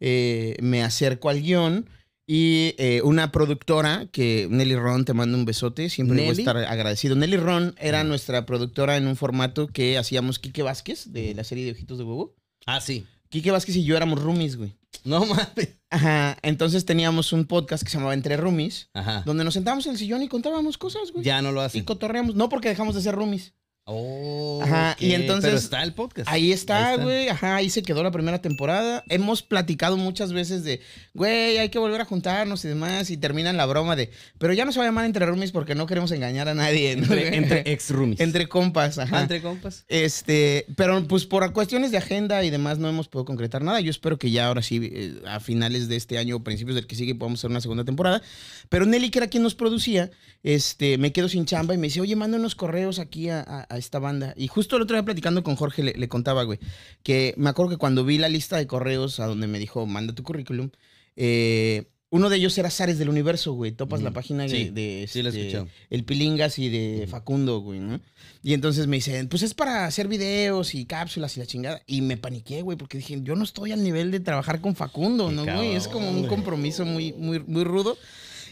eh, me acerco al guión y eh, una productora que Nelly Ron te manda un besote, siempre le voy a estar agradecido. Nelly Ron era mm. nuestra productora en un formato que hacíamos Quique Vázquez de la serie de Ojitos de Huevo. Ah, sí. Quique Vázquez y yo éramos roomies, güey. No mames. Ajá. Entonces teníamos un podcast que se llamaba Entre Roomies, donde nos sentábamos en el sillón y contábamos cosas, güey. Ya no lo hacen. Y cotorreamos. No porque dejamos de ser roomies. Oh, y entonces. Pero está el podcast. Ahí está, güey. Ajá, ahí se quedó la primera temporada. Hemos platicado muchas veces de, güey, hay que volver a juntarnos y demás. Y terminan la broma de, pero ya no se va a llamar entre roomies porque no queremos engañar a nadie. Entre, ex roomies. Entre compas, ajá. Entre compas. Este, pero pues por cuestiones de agenda y demás no hemos podido concretar nada. Yo espero que ya ahora sí, eh, a finales de este año o principios del que sigue, podamos hacer una segunda temporada. Pero Nelly, que era quien nos producía, este, me quedo sin chamba y me dice, oye, manda unos correos aquí a esta banda. Y justo el otro día platicando con Jorge le, contaba, güey, que me acuerdo que cuando vi la lista de correos a donde me dijo, manda tu currículum, eh, uno de ellos era Zares del Universo, güey. Topas la página de, este, El Pilingas y de Facundo, güey, ¿no? Y entonces me dicen, pues es para hacer videos y cápsulas y la chingada. Y me paniqué, güey, porque dije, yo no estoy al nivel de trabajar con Facundo, ¿no, güey? Es como un compromiso muy, muy, muy rudo.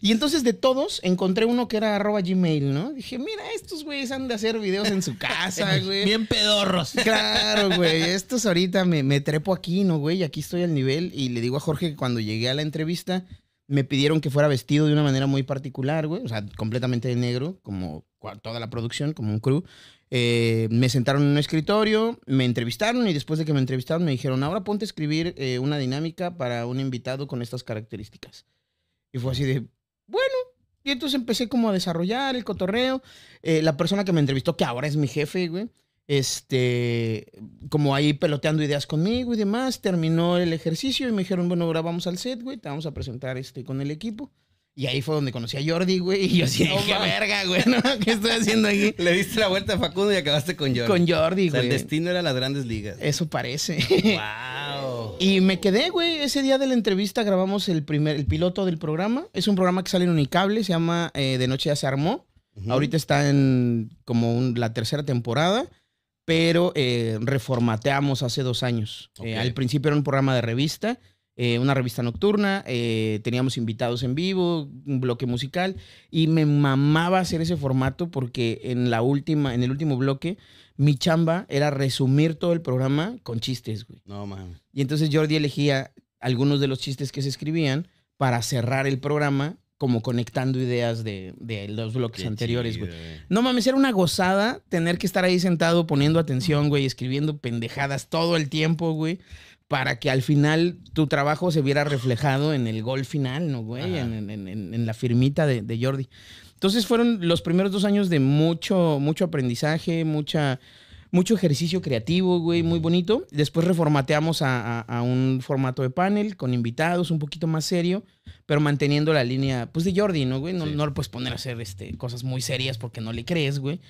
Y entonces de todos encontré uno que era arroba Gmail, ¿no? Dije, mira, estos güeyes han de hacer videos en su casa, güey. Bien pedorros. Claro, güey. Estos ahorita me, trepo aquí, ¿no, güey? Aquí estoy al nivel. Y le digo a Jorge que cuando llegué a la entrevista me pidieron que fuera vestido de una manera muy particular, güey. O sea, completamente de negro, como toda la producción, como un crew. Eh, me sentaron en un escritorio, me entrevistaron y después de que me entrevistaron me dijeron, ahora ponte a escribir eh, una dinámica para un invitado con estas características. Y fue así de, bueno, y entonces empecé como a desarrollar el cotorreo. Eh, la persona que me entrevistó, que ahora es mi jefe, güey, este, como ahí peloteando ideas conmigo y demás, terminó el ejercicio y me dijeron, bueno, ahora vamos al set, güey, te vamos a presentar este, con el equipo. Y ahí fue donde conocí a Jordi, güey. Y yo así, qué verga, güey, ¿no? ¿Qué estoy haciendo aquí? Le diste la vuelta a Facundo y acabaste con Jordi. Con Jordi, güey. El destino era las grandes ligas. Eso parece. ¡Wow! y me quedé, güey. Ese día de la entrevista grabamos el, primer, el piloto del programa. Es un programa que sale en Unicable, se llama eh, De Noche ya se armó. Ahorita está en como la tercera temporada, pero eh, reformateamos hace dos años. Eh, al principio era un programa de revista eh, una revista nocturna, eh, teníamos invitados en vivo, un bloque musical, y me mamaba hacer ese formato porque en, la última, en el último bloque mi chamba era resumir todo el programa con chistes, güey. No mames. Y entonces Jordi elegía algunos de los chistes que se escribían para cerrar el programa como conectando ideas de, los bloques anteriores, güey. No mames, era una gozada tener que estar ahí sentado poniendo atención, güey, escribiendo pendejadas todo el tiempo, güey para que al final tu trabajo se viera reflejado en el gol final, ¿no, güey? En, la firmita de, Jordi. Entonces fueron los primeros dos años de mucho, mucho aprendizaje, mucha, mucho ejercicio creativo, güey, muy bonito. Después reformateamos a, un formato de panel con invitados, un poquito más serio, pero manteniendo la línea, pues, de Jordi, ¿no, güey? No, le puedes poner a hacer este, cosas muy serias porque no le crees, güey.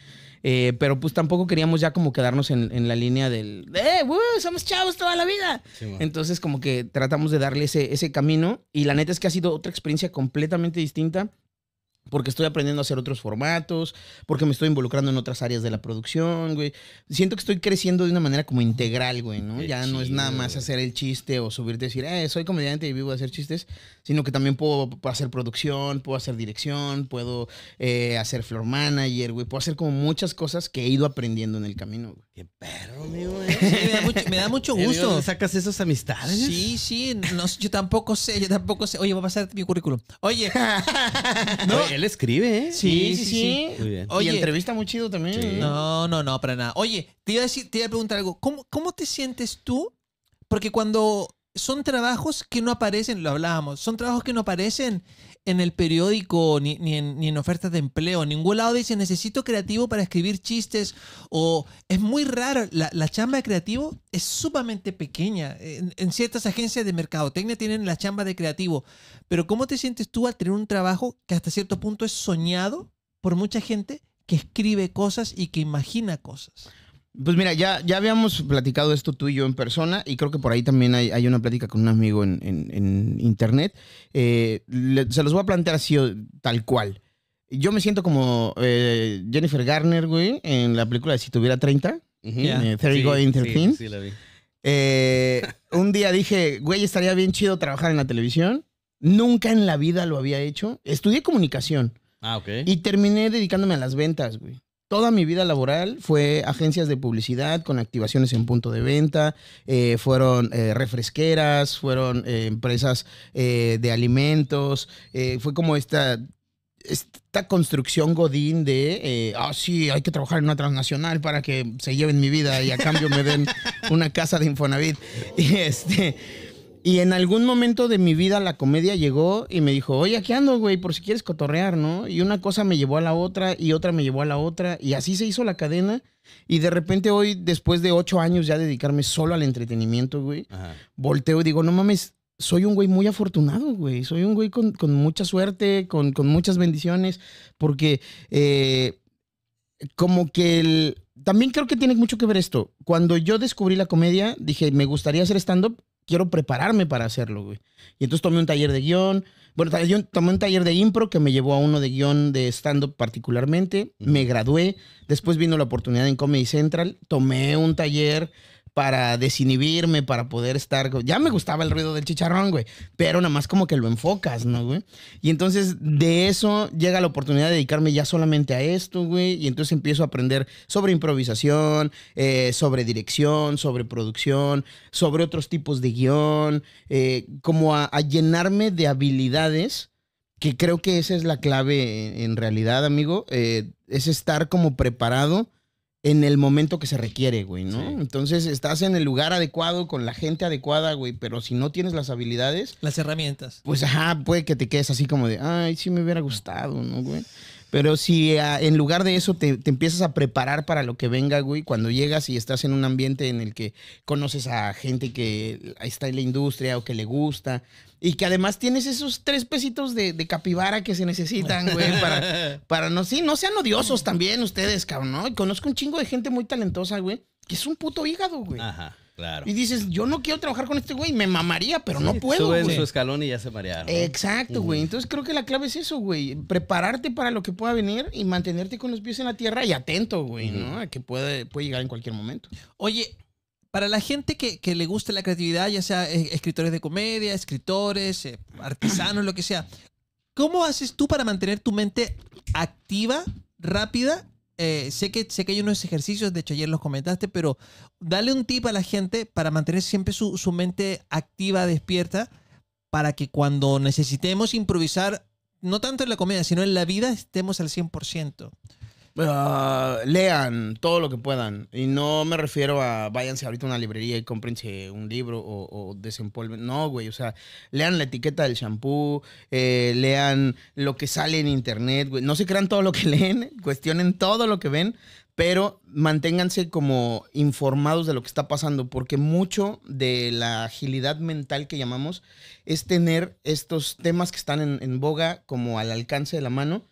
Eh, pero pues tampoco queríamos ya como quedarnos en, la línea del, ¡eh, somos chavos toda la vida! Entonces como que tratamos de darle ese, ese camino y la neta es que ha sido otra experiencia completamente distinta porque estoy aprendiendo a hacer otros formatos, porque me estoy involucrando en otras áreas de la producción, güey. Siento que estoy creciendo de una manera como integral, güey, ¿no? ya no es nada más hacer el chiste o subirte y decir, eh, soy comediante y vivo de hacer chistes, sino que también puedo hacer producción, puedo hacer dirección, puedo eh, hacer floor manager, güey. Puedo hacer como muchas cosas que he ido aprendiendo en el camino, güey. Qué perro, güey. Eh. me, da mucho, gusto. ¿Sacas esas amistades? Sí, sí. yo tampoco sé, yo tampoco sé. Oye, voy a pasar mi currículum. Oye. ¿no? Oye, escribe, ¿eh? Sí, sí, sí. Oye, entrevista muy chido también. ¿eh? No, no, no, para nada. Oye, te iba a, decir, te iba preguntar algo. ¿Cómo, ¿Cómo te sientes tú? Porque cuando son trabajos que no aparecen, lo hablábamos, son trabajos que no aparecen en el periódico, ni, en, ofertas de empleo, en ningún lado dice necesito creativo para escribir chistes o es muy raro, la, chamba de creativo es sumamente pequeña. En, en, ciertas agencias de mercadotecnia tienen la chamba de creativo, pero ¿cómo te sientes tú al tener un trabajo que hasta cierto punto es soñado por mucha gente que escribe cosas y que imagina cosas? Pues mira, ya, ya habíamos platicado esto tú y yo en persona y creo que por ahí también hay, una plática con un amigo en, internet. Eh, se los voy a plantear así tal cual. Yo me siento como eh, Jennifer Garner, güey, en la película de Si tuviera 30, eh, Sí, sí, la vi. un día dije, güey, estaría bien chido trabajar en la televisión. Nunca en la vida lo había hecho. Estudié comunicación. Ah, ok. Y terminé dedicándome a las ventas, güey. Toda mi vida laboral fue agencias de publicidad con activaciones en punto de venta, eh, fueron eh, refresqueras, fueron eh, empresas de alimentos, fue como esta esta construcción Godín de, ah, sí, hay que trabajar en una transnacional para que se lleven mi vida y a cambio me den una casa de Infonavit. Y este, y en algún momento de mi vida la comedia llegó y me dijo, oye, qué ando, güey, por si quieres cotorrear, ¿no? Y una cosa me llevó a la otra y otra me llevó a la otra y así se hizo la cadena. Y de repente hoy, después de ocho años ya dedicarme solo al entretenimiento, güey, volteo y digo, no mames, soy un güey muy afortunado, güey. Soy un güey con, mucha suerte, con, muchas bendiciones, porque eh, como que el... También creo que tiene mucho que ver esto. Cuando yo descubrí la comedia, dije, me gustaría hacer stand-up quiero prepararme para hacerlo, güey. Y entonces tomé un taller de guión. Bueno, tomé un taller de impro que me llevó a uno de guión de stand-up particularmente. Me gradué. Después vino la oportunidad en Comedy Central. Tomé un taller para desinhibirme, para poder estar. Ya me gustaba el ruido del chicharrón, güey. Pero nada más como que lo enfocas, ¿no, güey? Y entonces de eso llega la oportunidad de dedicarme ya solamente a esto, güey. Y entonces empiezo a aprender sobre improvisación, eh, sobre dirección, sobre producción, sobre otros tipos de guión, eh, como a, llenarme de habilidades. Que creo que esa es la clave en realidad, amigo. Eh, es estar como preparado en el momento que se requiere, güey, ¿no? Entonces estás en el lugar adecuado, con la gente adecuada, güey, pero si no tienes las habilidades. Las herramientas. Pues ajá, puede que te quedes así como de, ay, sí me hubiera gustado, ¿no, güey? Pero si ah, en lugar de eso te, te, empiezas a preparar para lo que venga, güey, cuando llegas y estás en un ambiente en el que conoces a gente que está en la industria o que le gusta, y que además tienes esos tres pesitos de, capibara que se necesitan, güey, para, para no, sí, no sean odiosos también ustedes, cabrón, ¿no? Y conozco un chingo de gente muy talentosa, güey, que es un puto hígado, güey. Ajá. Claro. Y dices, yo no quiero trabajar con este güey, me mamaría, pero no puedo. Sube su escalón y ya se marearon. Exacto, güey. Entonces creo que la clave es eso, güey. Prepararte para lo que pueda venir y mantenerte con los pies en la tierra y atento, güey, ¿no? A que puede, puede llegar en cualquier momento. Oye, para la gente que, le gusta la creatividad, ya sea eh, escritores de comedia, escritores, eh, artesanos, lo que sea, ¿cómo haces tú para mantener tu mente activa, rápida eh, sé, que, sé que hay unos ejercicios, de hecho ayer los comentaste, pero dale un tip a la gente para mantener siempre su, su mente activa, despierta, para que cuando necesitemos improvisar, no tanto en la comedia, sino en la vida, estemos al 100% lean todo lo que puedan. Y no me refiero a váyanse ahorita a una librería y cómprense un libro o, o desempolven. No, güey. O sea, lean la etiqueta del shampoo, eh, lean lo que sale en internet, güey. No se crean todo lo que leen, cuestionen todo lo que ven, pero manténganse como informados de lo que está pasando, porque mucho de la agilidad mental que llamamos es tener estos temas que están en boga como al alcance de la mano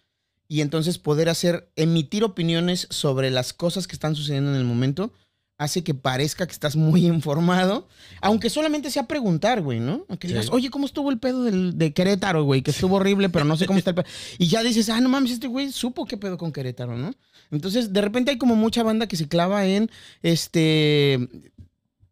y entonces poder hacer, emitir opiniones sobre las cosas que están sucediendo en el momento, hace que parezca que estás muy informado, aunque solamente sea preguntar, güey, ¿no? Aunque digas, oye, ¿cómo estuvo el pedo de Querétaro, güey? Que estuvo horrible, pero no sé cómo está el pedo. Y ya dices, ah, no mames, este güey supo qué pedo con Querétaro, ¿no? Entonces, de repente hay como mucha banda que se clava en, este,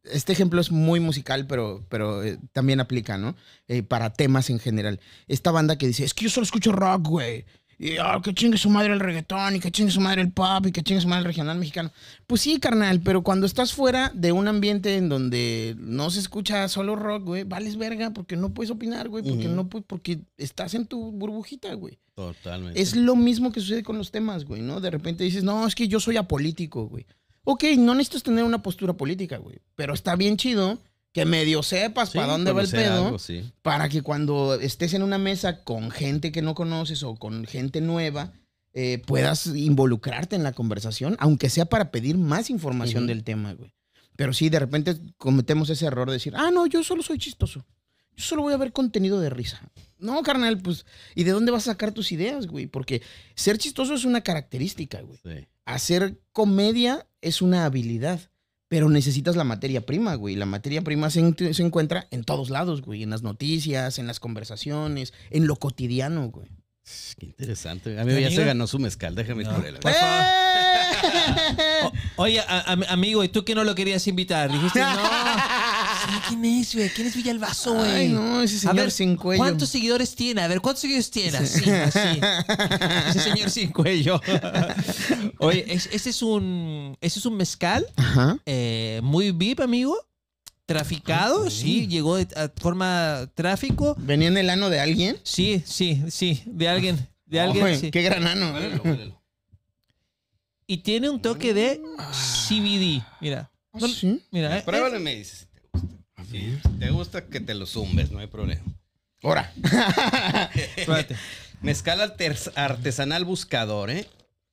este ejemplo es muy musical, pero, pero eh, también aplica, ¿no? Eh, para temas en general. Esta banda que dice, es que yo solo escucho rock, güey y ah, que chingue su madre el reggaetón, y que chingue su madre el pop, y que chingue su madre el regional mexicano. Pues sí, carnal, pero cuando estás fuera de un ambiente en donde no se escucha solo rock, güey, vales verga porque no puedes opinar, güey, porque, no pues porque estás en tu burbujita, güey. Totalmente. Es lo mismo que sucede con los temas, güey, ¿no? De repente dices, no, es que yo soy apolítico, güey. Ok, no necesitas tener una postura política, güey, pero está bien chido que medio sepas para dónde va el pedo, para que cuando estés en una mesa con gente que no conoces o con gente nueva, eh, puedas involucrarte en la conversación, aunque sea para pedir más información del tema, güey. Pero sí, de repente cometemos ese error de decir, ah, no, yo solo soy chistoso. Yo solo voy a ver contenido de risa. No, carnal, pues, ¿y de dónde vas a sacar tus ideas, güey? Porque ser chistoso es una característica, güey. Hacer comedia es una habilidad pero necesitas la materia prima, güey. La materia prima se, encuentra en todos lados, güey. En las noticias, en las conversaciones, en lo cotidiano, güey. Qué interesante. A mí ya se ganó su mezcal, déjame ir por oye, amigo, ¿y tú que no lo querías invitar? Dijiste, no. ¿quién es, güey? ¿Quién es Villalbazo, güey? Ay, no, ese señor a ver, sin cuello. ¿Cuántos seguidores tiene? A ver, ¿cuántos seguidores tiene? Así, ah, así. Ah, ese señor sin cuello. Oye, ese es un. Ese es un mezcal. Ajá. Eh, muy VIP, amigo. Traficado, sí, llegó de forma tráfico. ¿Venía en el ano de alguien? Sí, sí, sí, de alguien. De alguien. sí. Qué gran ano. Eh. Y tiene un toque de ah. CBD. Mira. ¿Sí? Mira, eh, Pruébalo eh. y me dices. Te gusta que te lo zumbes, no hay problema. Ahora. Mezcal artesanal buscador, ¿eh?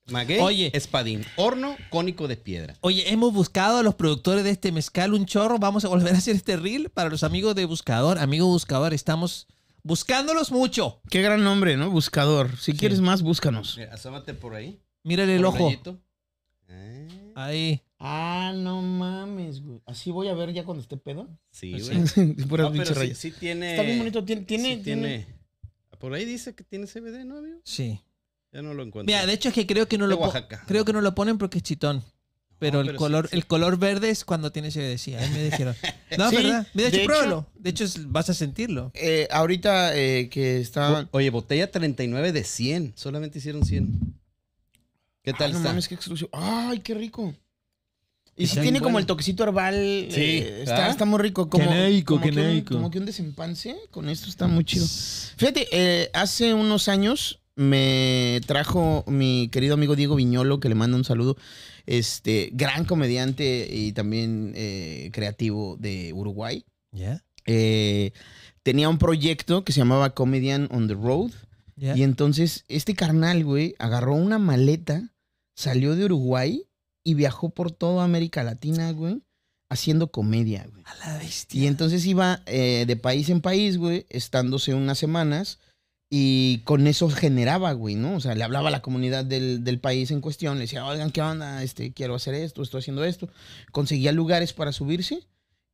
Maguey, Oye. espadín, horno cónico de piedra. Oye, hemos buscado a los productores de este mezcal un chorro. Vamos a volver a hacer este reel para los amigos de Buscador. Amigo Buscador, estamos buscándolos mucho. Qué gran nombre, ¿no? Buscador. Si quieres más, búscanos. Mira, asómate por ahí. Mírale el ojo. Eh. Ahí. Ah, no mames, güey. ¿Así voy a ver ya cuando esté pedo? Sí, güey. Puras no, pero sí, tiene... Está bien bonito. Tiene, tiene, tiene... Por ahí dice que tiene CBD, ¿no, amigo? Sí. Ya no lo encuentro. Mira, de hecho es que creo que no, lo, creo que no lo ponen porque es chitón. Pero, el, color, el color verde es cuando tiene CBD, sí. Ahí me dijeron. No, ¿verdad? De hecho, pruébalo. de hecho, vas a sentirlo. Eh, ahorita eh, que está... Oye, botella 39 de 100. Solamente hicieron 100. ¿Qué ah, tal está? no mames, qué exclusivo. ¡Ay, qué rico! Y sí tiene como el toquecito herbal. Sí. Eh, está, muy rico. Como, genérico, como Que como que un desempance con esto está muy chido. Fíjate, eh, hace unos años me trajo mi querido amigo Diego Viñolo, que le manda un saludo. Este, gran comediante y también eh, creativo de Uruguay. Ya. tenía un proyecto que se llamaba Comedian on the Road. Y entonces este carnal, güey, agarró una maleta, salió de Uruguay y viajó por toda América Latina, güey, haciendo comedia, güey. A la bestia. Y entonces iba eh, de país en país, güey, estándose unas semanas y con eso generaba, güey, ¿no? O sea, le hablaba a la comunidad del, país en cuestión, le decía, oigan, ¿qué onda? Este, quiero hacer esto, estoy haciendo esto. Conseguía lugares para subirse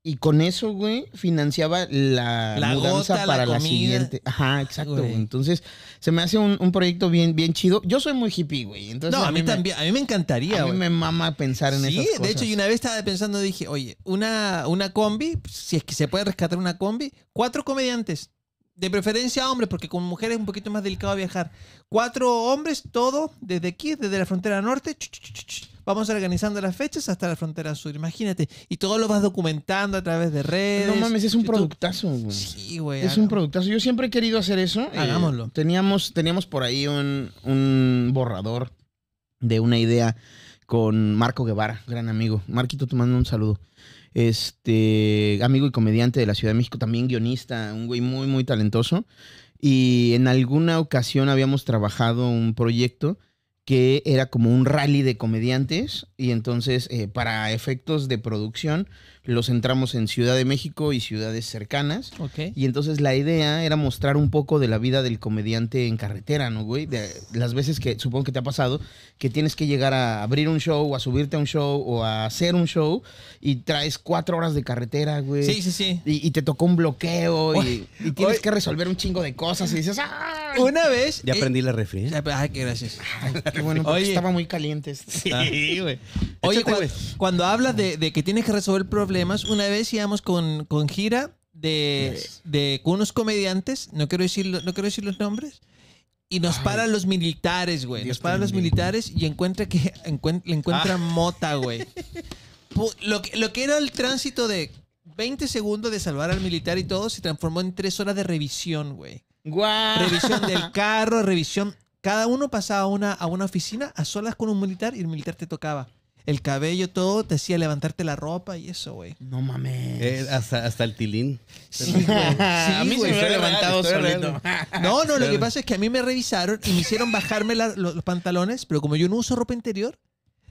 y con eso, güey, financiaba la, mudanza para la, siguiente. Ajá, exacto, Entonces, se me hace un, proyecto bien, bien chido. Yo soy muy hippie, güey. no, a, mí, también, a mí me encantaría, a mí me mama pensar en eso Sí, de hecho, yo una vez estaba pensando, dije, oye, una, una combi, si es que se puede rescatar una combi, cuatro comediantes. De preferencia hombres, porque con mujeres es un poquito más delicado viajar. Cuatro hombres, todo, desde aquí, desde la frontera norte vamos organizando las fechas hasta la frontera sur, imagínate. Y todo lo vas documentando a través de redes. No mames, es un productazo, güey. Sí, güey. Es un productazo. Yo siempre he querido hacer eso. Eh, Hagámoslo. teníamos, teníamos por ahí un, borrador de una idea con Marco Guevara, gran amigo. Marquito, te mando un saludo. Este amigo y comediante de la Ciudad de México, también guionista, un güey muy, muy talentoso. Y en alguna ocasión habíamos trabajado un proyecto que era como un rally de comediantes y entonces eh, para efectos de producción los centramos en Ciudad de México y ciudades cercanas. Ok. Y entonces la idea era mostrar un poco de la vida del comediante en carretera, ¿no, güey? las veces que supongo que te ha pasado que tienes que llegar a abrir un show, o a subirte a un show o a hacer un show y traes cuatro horas de carretera, güey. Sí, sí, sí. Y, te tocó un bloqueo y, tienes que resolver un chingo de cosas y dices, ¡ah! Una vez. Ya eh, aprendí la refri. ¿eh? Ay, qué gracias. qué bueno, porque estaba muy caliente. Este. Sí, ah. güey. Oye, cuando hablas de, de que tienes que resolver problemas una vez íbamos con, con gira de, de, con unos comediantes, no quiero decir, no quiero decir los nombres, y nos paran los militares, güey. Nos paran los militares y encuentra que le encuentran ah. mota, güey. Lo, que era el tránsito de 20 segundos de salvar al militar y todo se transformó en tres horas de revisión, güey. Revisión del carro, revisión. Cada uno pasaba una, a una oficina a solas con un militar y el militar te tocaba el cabello, todo, te hacía levantarte la ropa y eso, güey. No mames. Eh, hasta, el tilín. Sí, a mí se me levantado solito. No, no, lo que pasa es que a mí me revisaron y me hicieron bajarme los, pantalones, pero como yo no uso ropa interior,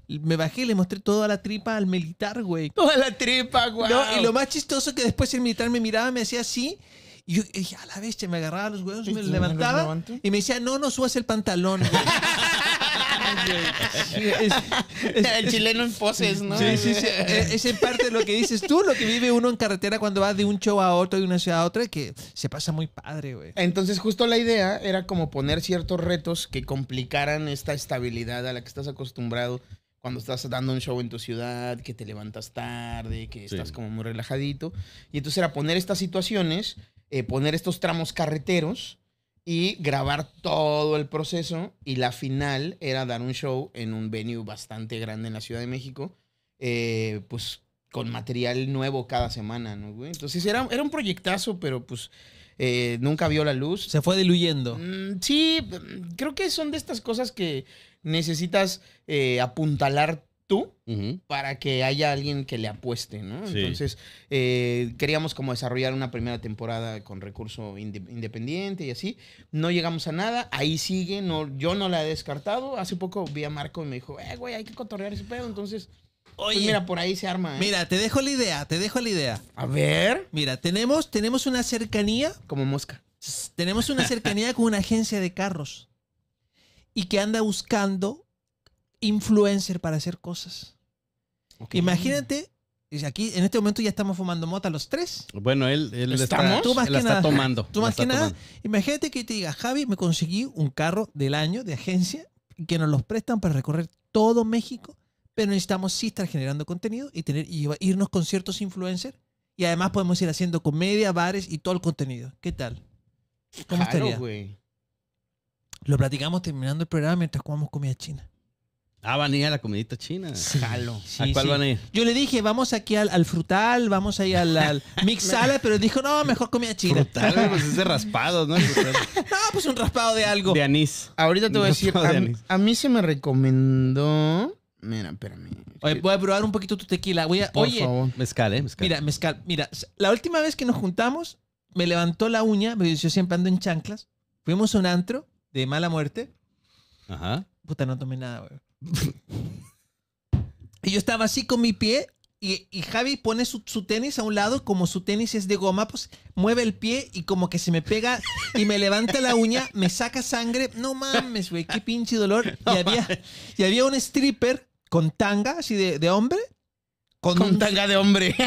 me bajé y le mostré toda la tripa al militar, güey. Toda la tripa, güey. y lo más chistoso es que después el militar me miraba, me hacía así. Y yo a la bestia me agarraba los huevos, me levantaba y me decía, no, no subas el pantalón, güey. el chileno en poses, ¿no? Sí, sí, sí. E, es en parte lo que dices tú, lo que vive uno en carretera cuando va de un show a otro, de una ciudad a otra, que se pasa muy padre, güey. Entonces, justo la idea era como poner ciertos retos que complicaran esta estabilidad a la que estás acostumbrado cuando estás dando un show en tu ciudad, que te levantas tarde, que estás como muy relajadito. Y entonces era poner estas situaciones, eh, poner estos tramos carreteros y grabar todo el proceso. Y la final era dar un show en un venue bastante grande en la Ciudad de México, eh, pues con material nuevo cada semana, Entonces era, era un proyectazo, pero pues eh, nunca vio la luz. Se fue diluyendo. Mm, sí, mm, creo que son de estas cosas que necesitas eh, apuntalar tú para que haya alguien que le apueste, ¿no? Entonces, eh, queríamos como desarrollar una primera temporada con recurso independiente y así. No llegamos a nada, ahí sigue, no, yo no la he descartado. Hace poco vi a Marco y me dijo, eh, güey, hay que cotorrear ese pedo, entonces... Pues Oye, mira, por ahí se arma. ¿eh? Mira, te dejo la idea, te dejo la idea. A ver. Mira, tenemos, tenemos una cercanía. Como mosca. Tenemos una cercanía con una agencia de carros. Y que anda buscando influencer para hacer cosas. Imagínate, Imagínate, aquí en este momento ya estamos fumando mota los tres. Bueno, él, está, tomando. Tú más que nada, imagínate que te diga, Javi, me conseguí un carro del año de agencia que nos los prestan para recorrer todo México, pero necesitamos sí estar generando contenido y tener irnos con ciertos influencers y además podemos ir haciendo comedia, bares y todo el contenido. ¿Qué tal? ¿Cómo estaría? Lo platicamos terminando el programa mientras comamos comida china. Ah, van a ir a la comidita china. Sí, Jalo. ¿A cuál van a ir? Yo le dije, vamos aquí al, frutal, vamos ahí al, mix salad, pero dijo, no, mejor comida china. Frutal, pues es de ¿no? no, pues un raspado de algo. De anís. Ahorita te voy a decir, a, mí se me recomendó... Mira, espérame. Oye, voy a probar un poquito tu tequila. Voy a, Por oye, favor. Mezcal, ¿eh? Mezcal. Mira, mezcal. Mira, la última vez que nos juntamos, me levantó la uña, me yo siempre ando en chanclas. Fuimos a un antro de mala muerte. Ajá. Puta, no tomé nada, güey. y yo estaba así con mi pie y, Javi pone su, tenis a un lado, como su tenis es de goma, pues mueve el pie y como que se me pega y me levanta la uña, me saca sangre. No mames, güey, qué pinche dolor. y, había, un stripper con tanga así de, hombre. Con, tanga de hombre. con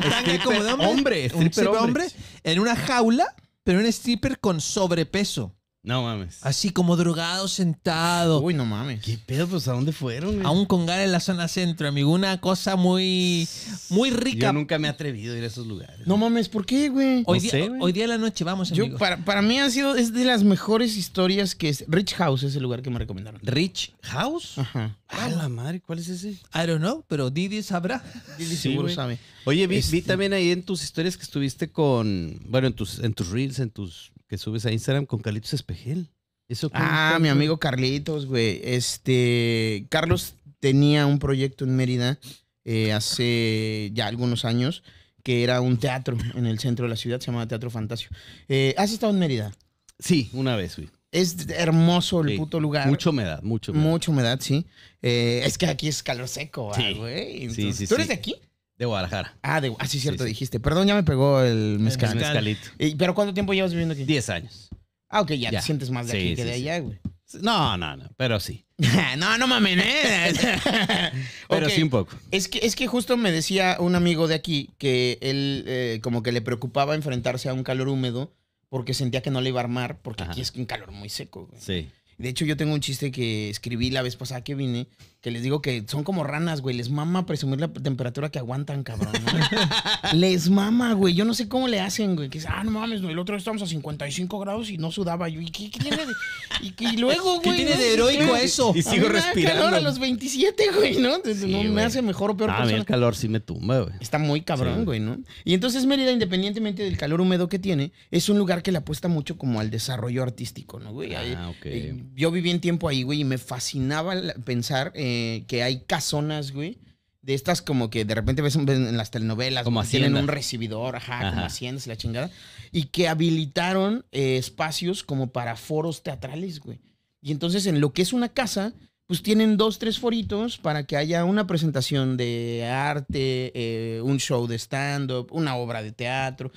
tanga como de hombre. un hombre. En una jaula, pero un stripper con sobrepeso. No mames. Así como drogado, sentado. Uy, no mames. ¿Qué pedo? Pues, ¿a dónde fueron? A un con en la zona centro, amigo. Una cosa muy, muy rica. Yo nunca me he atrevido a ir a esos lugares. No mames, ¿por qué, güey? Hoy, día, hoy día de la noche, vamos, amigo. Yo, para, para mí ha sido, es de las mejores historias que es. Rich House es el lugar que me recomendaron. Rich House. Ajá. A ah, la madre, ¿cuál es ese? I don't know, pero Didi sabrá. Didi seguro sabe. Oye, vi, este también ahí en tus historias que estuviste con, bueno, en tus, en tus reels, en tus que subes a Instagram con Carlitos Espejel. Eso ah, mi amigo Carlitos, güey. Este, Carlos tenía un proyecto en Mérida eh, hace ya algunos años que era un teatro en el centro de la ciudad, se llamaba Teatro Fantasio. Eh, ¿Has estado en Mérida? Sí, una vez, güey. Es hermoso el puto lugar. mucha humedad, mucho humedad. Mucha humedad, sí. Eh, es que aquí es calor seco, Sí. Ah, güey. Sí, sí, ¿Tú eres de aquí? De Guadalajara. Ah, de, ah sí, cierto, dijiste. Perdón, ya me pegó el mezcal. Mezcalito. ¿Pero cuánto tiempo llevas viviendo aquí? Diez años. Ah, ok, ya, te sientes más de aquí que de allá, güey. No, no, no, pero sí. no, no mamen, ¿eh? Pero sí un poco. Es que, es que justo me decía un amigo de aquí que él eh, como que le preocupaba enfrentarse a un calor húmedo porque sentía que no le iba a armar porque aquí es un calor muy seco. güey. Sí. De hecho, yo tengo un chiste que escribí la vez pasada que vine, que les digo que son como ranas, güey. Les mama presumir la temperatura que aguantan, cabrón. les mama, güey. Yo no sé cómo le hacen, güey. Que ah, no mames, güey. El otro día estábamos a 55 grados y no sudaba yo. ¿Y qué, tiene de, y, luego, güey? ¿Qué tiene de heroico eso? Y sigo respirando. Me respirando. calor a los 27, güey, ¿no? no me hace mejor o peor ah, persona. A mí el calor sí me tumba, güey. Está muy cabrón, güey, ¿no? Y entonces Mérida, independientemente del calor húmedo que tiene, es un lugar que le apuesta mucho como al desarrollo artístico, ¿no, güey? Ah, ok. Eh, yo viví en tiempo ahí, güey, y me fascinaba pensar eh, que hay casonas, güey. De estas como que de repente ves en las telenovelas. Como Tienen un recibidor, ajá, como la chingada. Y que habilitaron eh, espacios como para foros teatrales, güey. Y entonces en lo que es una casa pues tienen dos, tres foritos para que haya una presentación de arte, eh, un show de stand-up, una obra de teatro.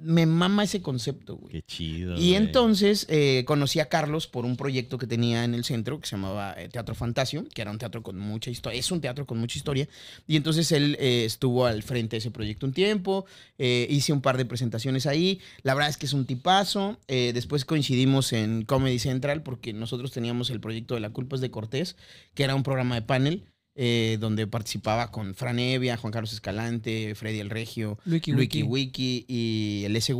Me mama ese concepto, güey. Qué chido. Y entonces eh, conocí a Carlos por un proyecto que tenía en el centro que se llamaba eh, Teatro Fantasio, que era un teatro con mucha historia, es un teatro con mucha historia. Y entonces él estuvo al frente de ese proyecto un tiempo, hice un par de presentaciones ahí. La verdad es que es un tipazo. después coincidimos en Comedy Central porque nosotros teníamos el proyecto de La Culpa es de Cortés que era un programa de panel. Eh, donde participaba con Fran Evia, Juan Carlos Escalante, Freddy El Regio, Luiki Wiki. y el ese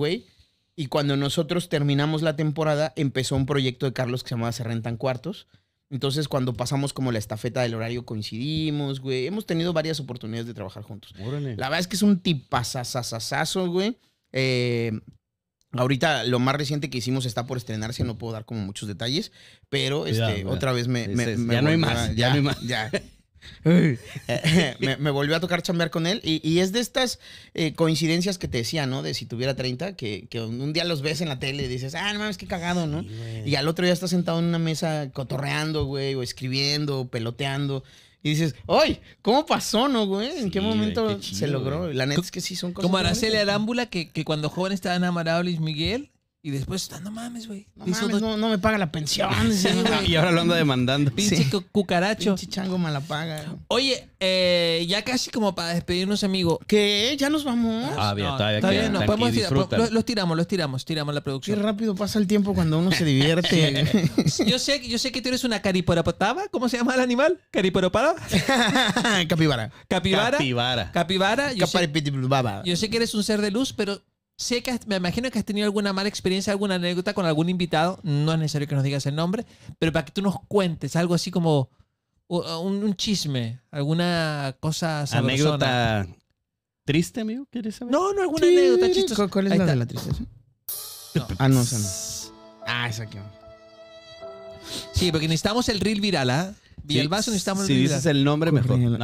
Y cuando nosotros terminamos la temporada, empezó un proyecto de Carlos que se llamaba Se Rentan Cuartos. Entonces, cuando pasamos como la estafeta del horario, coincidimos, güey. Hemos tenido varias oportunidades de trabajar juntos. La verdad es que es un tipazazazazo, güey. Eh, Ahorita lo más reciente que hicimos está por estrenarse, no puedo dar como muchos detalles, pero este, otra vez me, volvió, a tocar chambear con él y, es de estas eh, coincidencias que te decía, ¿no? De si tuviera 30, que, un día los ves en la tele y dices, ah, no mames, qué cagado, ¿no? y al otro día estás sentado en una mesa cotorreando, güey, o escribiendo, o peloteando y dices, ¡ay! ¿Cómo pasó, no, güey? ¿En qué momento se logró? La neta es que sí son cosas. Como Araceli Arámbula, que, que, cuando joven estaba enamorado de Luis Miguel y después, no mames, güey. No, mames, no, me paga la pensión. y ahora lo anda demandando. Pinche cucaracho. Pinche chango Oye, eh, ya casi como para despedirnos, amigo. ¿Qué? ¿Ya nos vamos? Ah, bien, no, todavía, todavía no. Podemos tirar, los, tiramos, los tiramos, tiramos la producción. Qué rápido pasa el tiempo cuando uno se divierte. yo, sé, yo sé que tú eres una cariporapotaba. ¿Cómo se llama el animal? ¿Cariporopada? Capibara. Capibara. Capibara. Capibara. yo sé que eres un ser de luz, pero sé que me imagino que has tenido alguna mala experiencia, alguna anécdota con algún invitado, no es necesario que nos digas el nombre, pero para que tú nos cuentes algo así como un, chisme, alguna cosa sabrosona. Anécdota triste, amigo, ¿quieres saber? No, no, alguna anécdota chistosa. ¿Cuál es la de Ah, no, esa no. Ah, esa Sí, porque necesitamos el reel viral, ¿ah? el Y vaso necesitamos Si dices el nombre, mejor.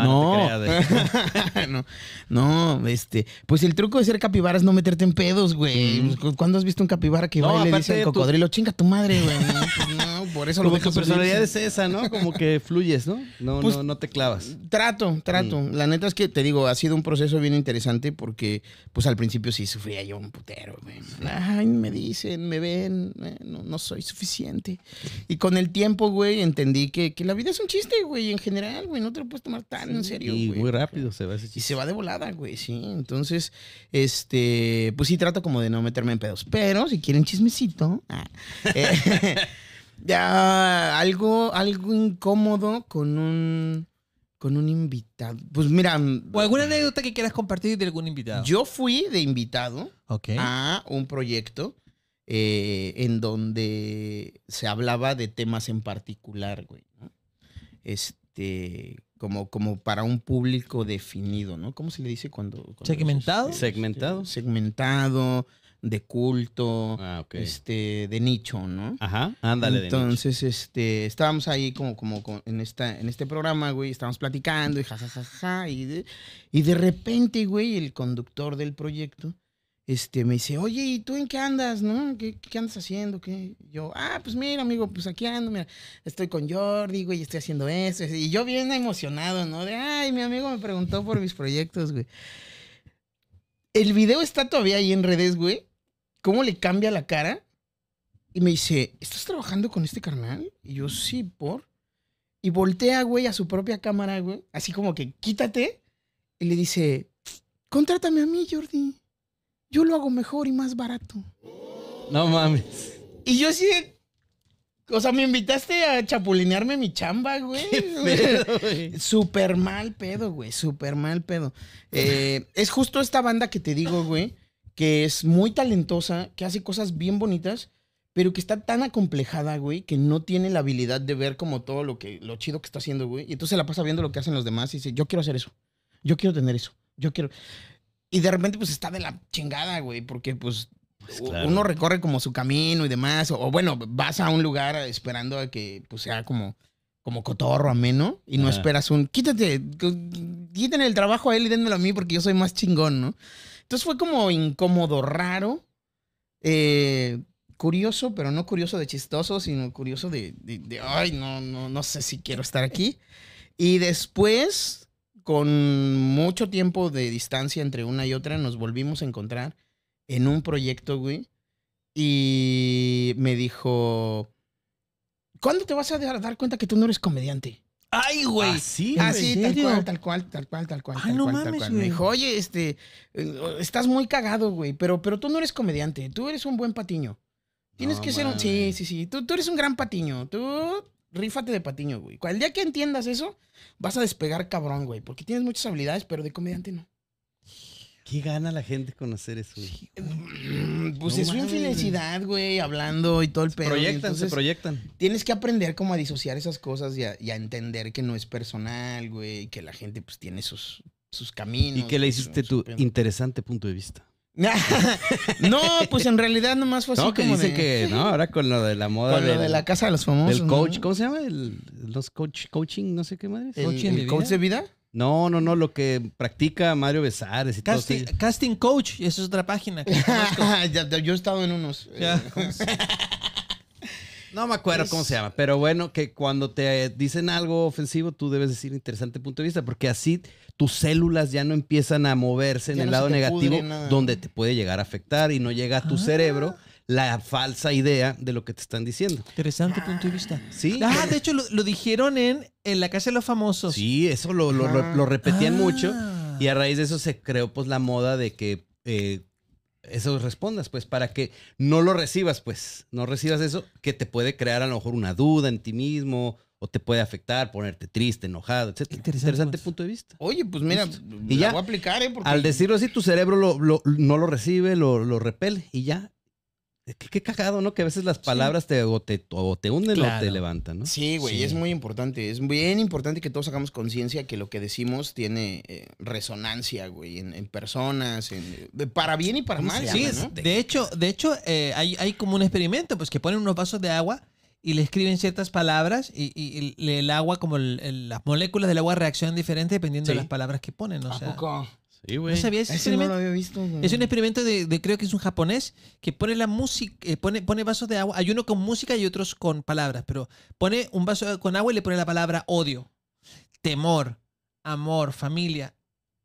No, no. este. Pues el truco de ser capibara es no meterte en pedos, güey. Pues, ¿Cuándo has visto un capibara que va y le dice cocodrilo, chinga tu madre, güey? Pues no, por eso lo que tu personalidad es esa, ¿no? Como que fluyes, ¿no? No, pues no, no te clavas. Trato, trato. Mm. La neta es que te digo, ha sido un proceso bien interesante porque, pues al principio sí sufría yo un putero, güey. Ay, me dicen, me ven, eh, no, soy suficiente. Y con el tiempo, güey, entendí que la vida es un chiste, güey, en general, güey. No te lo puedes tomar tan en serio, güey. Y muy rápido se va ese chiste. Y se va de volada, güey, sí. Entonces, este, pues sí trato como de no meterme en pedos. Pero si quieren chismecito, ah, eh, ya algo, algo incómodo con un con un invitado. Pues mira. Mm, o alguna anécdota que quieras compartir de algún invitado. Yo fui de invitado a un proyecto eh, en donde se hablaba de temas en particular, güey este, como, como para un público definido, ¿no? ¿Cómo se le dice cuando? segmentado. Este, segmentado. Segmentado, de culto, ah, este, de nicho, ¿no? Ajá, ándale. Entonces, este, estábamos ahí como, como, en, esta, en este programa, güey, estábamos platicando y jajajaja, ja, ja, ja, y de repente, güey, el conductor del proyecto este, me dice, oye, ¿y tú en qué andas, no? ¿Qué, andas haciendo? ¿Qué? Yo, ah, pues mira, amigo, pues aquí ando, mira, estoy con Jordi, güey, estoy haciendo eso. Y yo bien emocionado, ¿no? De, ay, mi amigo me preguntó por mis proyectos, güey. El video está todavía ahí en redes, güey. ¿Cómo le cambia la cara? Y me dice, ¿estás trabajando con este carnal? Y yo, sí, ¿por? Y voltea, güey, a su propia cámara, güey, así como que, quítate. Y le dice, contrátame a mí, Jordi yo lo hago mejor y más barato. No mames. Y yo sí. O sea, me invitaste a chapulinearme mi chamba, güey. Súper mal pedo, güey. Súper mal pedo. Eh, es justo esta banda que te digo, güey, que es muy talentosa, que hace cosas bien bonitas, pero que está tan acomplejada, güey, que no tiene la habilidad de ver como todo lo que lo chido que está haciendo, güey. Y entonces la pasa viendo lo que hacen los demás y dice, yo quiero hacer eso. Yo quiero tener eso. Yo quiero. Y de repente, pues está de la chingada, güey, porque pues, pues uno recorre como su camino y demás, o, bueno, vas a un lugar esperando a que pues, sea como, como cotorro ameno y no esperas un, quítate, quítenle el trabajo a él y dénmelo a mí porque yo soy más chingón, ¿no? Entonces fue como incómodo, raro, eh, curioso, pero no curioso de chistoso, sino curioso de, de ay, no, no, no sé si quiero estar aquí. Y después con mucho tiempo de distancia entre una y otra, nos volvimos a encontrar en un proyecto, güey. Y me dijo, ¿cuándo te vas a dar cuenta que tú no eres comediante? Ay, güey. Así, ¿Ah, así ah, tal cual, tal cual, tal cual, tal cual. Ay, ah, no mames, Me dijo, oye, este, eh, estás muy cagado, güey, pero, pero tú no eres comediante, tú eres un buen patiño. Tienes que ser un. Sí, sí, sí. Tú, tú eres un gran patiño. Tú rífate de patiño, güey. El día que entiendas eso, vas a despegar cabrón, güey. Porque tienes muchas habilidades, pero de comediante no. ¿Qué gana la gente conocer eso? Mm, pues es una infelicidad, güey, hablando y todo el pedo. Proyectan, se proyectan. Tienes que aprender como a disociar esas cosas y a, entender que no es personal, güey, que la gente pues tiene sus, sus caminos. Y que le pues, hiciste tu interesante punto de vista. no, pues en realidad nomás fue así. No, como que no, ahora con lo de la moda. Con lo de la casa de los famosos. el coach, ¿cómo se llama? los coach, coaching, no sé qué madre. ¿El, coach de vida? No, no, no, lo que practica Mario Besares y casting, todo. Casting Coach, esa es otra página. yo he estado en unos. Eh, No me acuerdo cómo se llama, pero bueno, que cuando te dicen algo ofensivo, tú debes decir interesante punto de vista, porque así tus células ya no empiezan a moverse en el lado negativo, donde te puede llegar a afectar y no llega a tu ah. cerebro la falsa idea de lo que te están diciendo. Interesante punto de vista. Sí. Ah, de hecho lo, dijeron en, en La Casa de los Famosos. Sí, eso lo, ah. repetían mucho ah. y a raíz de eso se creó pues la moda de que eh, eso respondas, pues, para que no lo recibas, pues, no recibas eso que te puede crear a lo mejor una duda en ti mismo o te puede afectar, ponerte triste, enojado, etcétera Interesante, punto de vista. Oye, pues mira, y ya, voy a aplicar, ¿eh? Al decirlo así, tu cerebro lo, no lo recibe, lo, lo repele y ya Qué, qué, cagado, ¿no? Que a veces las palabras te, o te, te hunden o te levantan, ¿no? Sí, güey, es muy importante. Es bien importante que todos hagamos conciencia que lo que decimos tiene eh, resonancia, güey, en, personas, en, para bien y para mal. Sí, de hecho, de hecho eh, hay, hay, como un experimento, pues que ponen unos vasos de agua y le escriben ciertas palabras y, el agua, como las moléculas del agua reaccionan diferente dependiendo de las palabras que ponen, ¿no? Es un experimento de, creo que es un japonés, que pone la música, eh, pone, pone vasos de agua. Hay uno con música y otros con palabras, pero pone un vaso con agua y le pone la palabra odio, temor, amor, familia.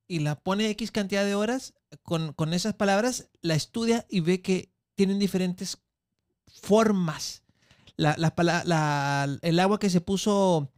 Y la pone X cantidad de horas con, esas palabras, la estudia y ve que tienen diferentes formas. el agua que se puso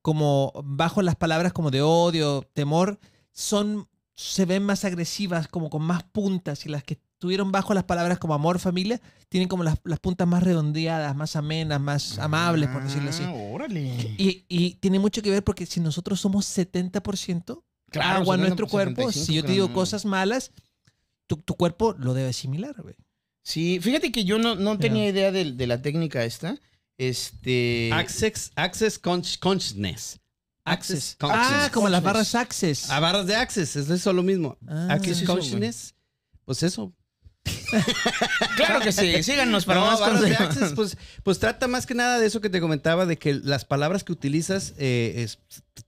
como bajo las palabras como de odio, temor, son se ven más agresivas, como con más puntas, y las que estuvieron bajo las palabras como amor, familia, tienen como las, puntas más redondeadas, más amenas, más amables, por decirlo así. Ah, órale. Y, tiene mucho que ver porque si nosotros somos 70% agua en nuestro cuerpo, si yo te digo cosas malas, tu, cuerpo lo debe asimilar, güey. Sí, fíjate que yo no, tenía idea de, la técnica esta. Este. Access, access consciousness. Access. Ah, como las barras Access. A barras de Access, eso lo mismo. Ah. access Consciousness, pues eso. claro que sí, síganos para no, más barras de access, pues, pues, trata más que nada de eso que te comentaba, de que las palabras que utilizas eh,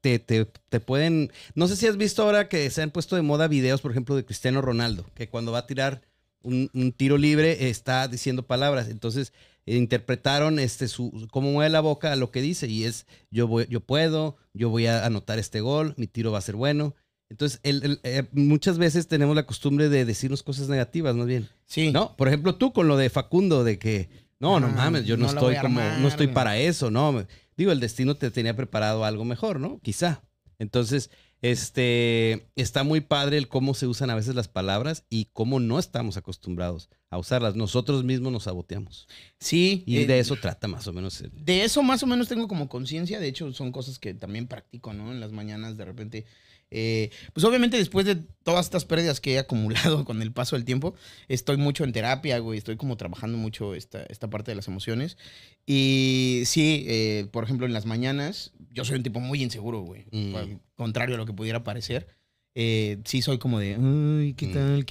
te, pueden... No sé si has visto ahora que se han puesto de moda videos, por ejemplo, de Cristiano Ronaldo, que cuando va a tirar un, un tiro libre está diciendo palabras. Entonces, eh, interpretaron este, su, cómo mueve la boca lo que dice y es yo, voy, yo puedo, yo voy a anotar este gol, mi tiro va a ser bueno. Entonces, eh, muchas veces tenemos la costumbre de decirnos cosas negativas, más bien. Sí. No, por ejemplo, tú con lo de Facundo, de que, no, no, ah, mames, yo no, estoy no estoy para eso, no. Digo, el destino te tenía preparado algo mejor, ¿no? Quizá. Entonces, este, está muy padre el cómo se usan a veces las palabras y cómo no estamos acostumbrados a usarlas. Nosotros mismos nos saboteamos. Sí. Y eh, de eso trata más o menos. De eso más o menos tengo como conciencia. De hecho, son cosas que también practico, ¿no? En las mañanas de repente eh, pues obviamente después de todas estas pérdidas que he acumulado con el paso del tiempo, estoy mucho en terapia, güey, estoy como trabajando mucho esta, parte de las emociones. Y sí, eh, por ejemplo, en las mañanas, yo soy un tipo muy inseguro, güey, mm. eh, contrario a lo que pudiera parecer eh, sí soy como de, ay, ¿qué mm. tal?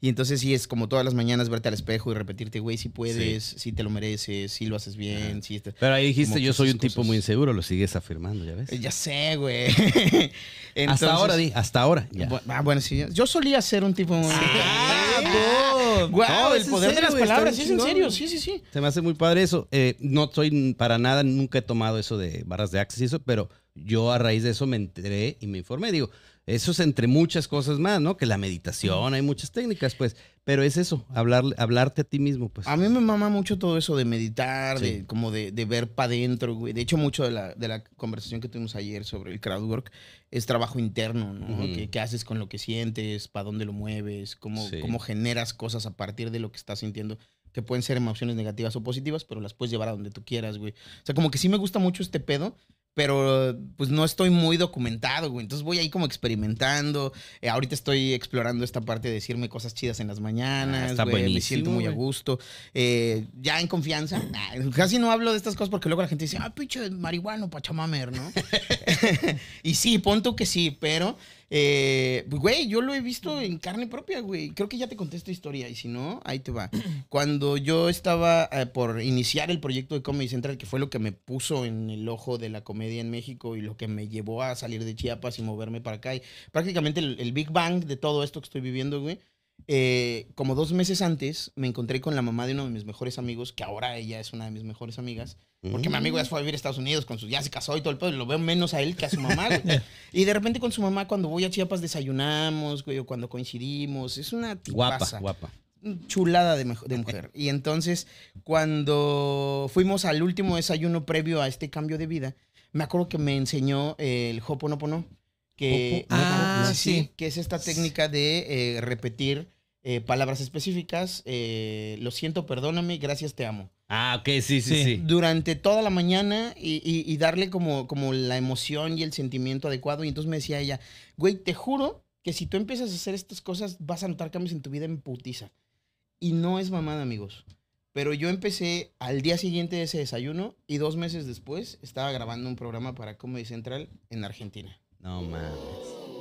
Y entonces sí es como todas las mañanas verte al espejo y repetirte, güey, si puedes, si te lo mereces, si lo haces bien. Si este, Pero ahí dijiste, yo soy un tipo muy inseguro, lo sigues afirmando, ¿ya ves? Eh, ya sé, güey. hasta ahora, di, hasta ahora. Ya. ah, bueno, sí, yo solía ser un tipo... no, el poder de las palabras, sí, en serio, sí, sí, sí. Se me hace muy padre eso. Eh, no soy para nada, nunca he tomado eso de barras de acceso eso, pero yo a raíz de eso me enteré y me informé. Digo, eso es entre muchas cosas más, ¿no? Que la meditación, hay muchas técnicas, pues. Pero es eso, hablar, hablarte a ti mismo, pues. A mí me mama mucho todo eso de meditar, de como de, ver para adentro, güey. De hecho, mucho de la, de la, conversación que tuvimos ayer sobre el crowd work es trabajo interno, ¿no? ¿Qué, haces con lo que sientes? ¿Para dónde lo mueves? Cómo, ¿Cómo generas cosas a partir de lo que estás sintiendo? que pueden ser emociones negativas o positivas, pero las puedes llevar a donde tú quieras, güey. O sea, como que sí me gusta mucho este pedo, pero pues no estoy muy documentado, güey. Entonces voy ahí como experimentando. Eh, ahorita estoy explorando esta parte de decirme cosas chidas en las mañanas, ah, Me siento muy a gusto. Eh, ya en confianza. casi no hablo de estas cosas porque luego la gente dice, ah, pinche marihuano, pachamamer, ¿no? y sí, punto que sí, pero eh, güey, yo lo he visto en carne propia, güey. Creo que ya te conté esta historia y si no, ahí te va. Cuando yo estaba eh, por iniciar el proyecto de Comedy Central, que fue lo que me puso en el ojo de la comedia en México y lo que me llevó a salir de Chiapas y moverme para acá, y prácticamente el Big Bang de todo esto que estoy viviendo, güey, eh, como dos meses antes me encontré con la mamá de uno de mis mejores amigos, que ahora ella es una de mis mejores amigas, porque mi amigo ya mm. fue a vivir a Estados Unidos, con su, ya se casó y todo el pueblo lo veo menos a él que a su mamá, y de repente con su mamá cuando voy a Chiapas desayunamos, güey, o cuando coincidimos, es una Guapa, guapa. Chulada de, mujer. y entonces, cuando fuimos al último desayuno previo a este cambio de vida, me acuerdo que me enseñó el Hoponopono que, que es esta técnica de eh, repetir eh, palabras específicas. Eh, lo siento, perdóname, gracias, te amo. Ah, ok, sí, sí, sí. Durante toda la mañana y, darle como, como la emoción y el sentimiento adecuado. Y entonces me decía ella, güey, te juro que si tú empiezas a hacer estas cosas, vas a notar cambios en tu vida en putiza. Y no es mamada, amigos. Pero yo empecé al día siguiente de ese desayuno y dos meses después estaba grabando un programa para Comedy Central en Argentina. No mames.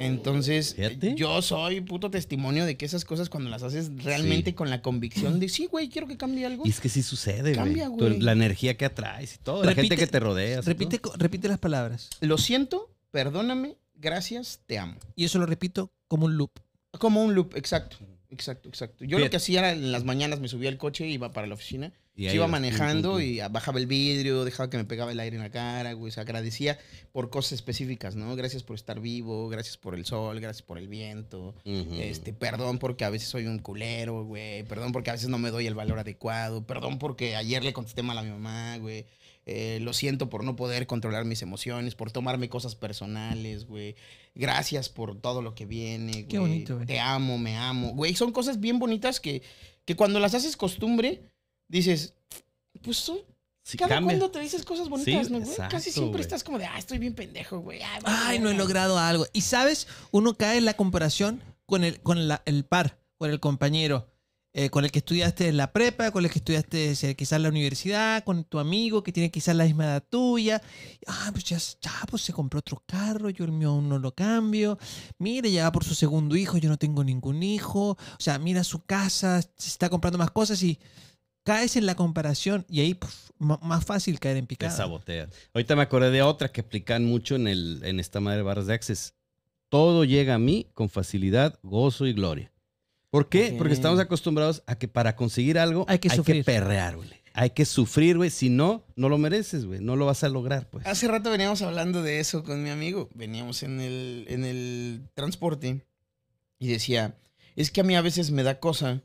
Entonces, yo soy puto testimonio de que esas cosas cuando las haces realmente con la convicción de sí, güey, quiero que cambie algo. Y es que sí sucede, Cambia, güey. La energía que atraes y todo. la gente que te rodea. Repite, repite las palabras. Lo siento, perdóname, gracias, te amo. Y eso lo repito como un loop. Como un loop, exacto. Exacto, exacto. Yo lo que hacía era en las mañanas me subía al coche, y iba para la oficina iba manejando y bajaba el vidrio, dejaba que me pegaba el aire en la cara, güey. se agradecía por cosas específicas, ¿no? Gracias por estar vivo, gracias por el sol, gracias por el viento. Este, perdón porque a veces soy un culero, güey. Perdón porque a veces no me doy el valor adecuado. Perdón porque ayer le contesté mal a mi mamá, güey. Eh, lo siento por no poder controlar mis emociones, por tomarme cosas personales, güey. Gracias por todo lo que viene, güey. Qué bonito, güey. Te amo, me amo. Güey, son cosas bien bonitas que, que cuando las haces costumbre dices, pues tú, cada cuando te dices cosas bonitas, ¿no, güey? Casi siempre estás como de, ah, estoy bien pendejo, güey. Ay, no he logrado algo. Y sabes, uno cae en la comparación con el, con el par, con el compañero. Eh, con el que estudiaste en la prepa, con el que estudiaste quizás la universidad, con tu amigo que tiene quizás la misma edad tuya. Ah, pues ya, ya, pues se compró otro carro, yo el mío aún no lo cambio. Mire, ya va por su segundo hijo, yo no tengo ningún hijo. O sea, mira su casa, se está comprando más cosas y caes en la comparación y ahí más fácil caer en picada. Te sabotea. Ahorita me acordé de otra que aplican mucho en, el, en esta madre de barras de Access. Todo llega a mí con facilidad, gozo y gloria. ¿Por qué? Porque estamos acostumbrados a que para conseguir algo hay que, perrear, güey. Hay que sufrir, güey. Si no, no lo mereces, güey. No lo vas a lograr, pues. Hace rato veníamos hablando de eso con mi amigo. Veníamos en el, en el transporte y decía, es que a mí a veces me da cosa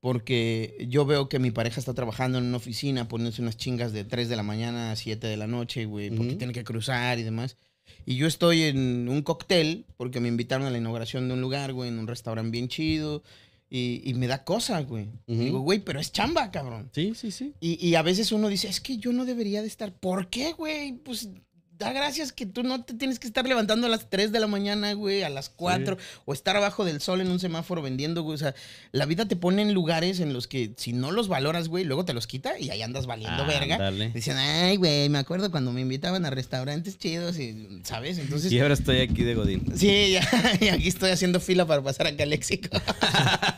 porque yo veo que mi pareja está trabajando en una oficina, poniéndose unas chingas de 3 de la mañana a 7 de la noche, güey, porque tiene que cruzar y demás. Y yo estoy en un cóctel, porque me invitaron a la inauguración de un lugar, güey, en un restaurante bien chido. Y, me da cosa, güey. Digo, güey, pero es chamba, cabrón. Sí, sí, sí. Y, y, a veces uno dice, es que yo no debería de estar. ¿Por qué, güey? Pues da gracias que tú no te tienes que estar levantando a las 3 de la mañana, güey, a las 4, o estar abajo del sol en un semáforo vendiendo, güey. O sea, la vida te pone en lugares en los que si no los valoras, güey, luego te los quita y ahí andas valiendo ah, verga. Dicen, ay, güey, me acuerdo cuando me invitaban a restaurantes chidos y, ¿sabes? Entonces. Y ahora estoy aquí de Godín. Sí, y aquí estoy haciendo fila para pasar a al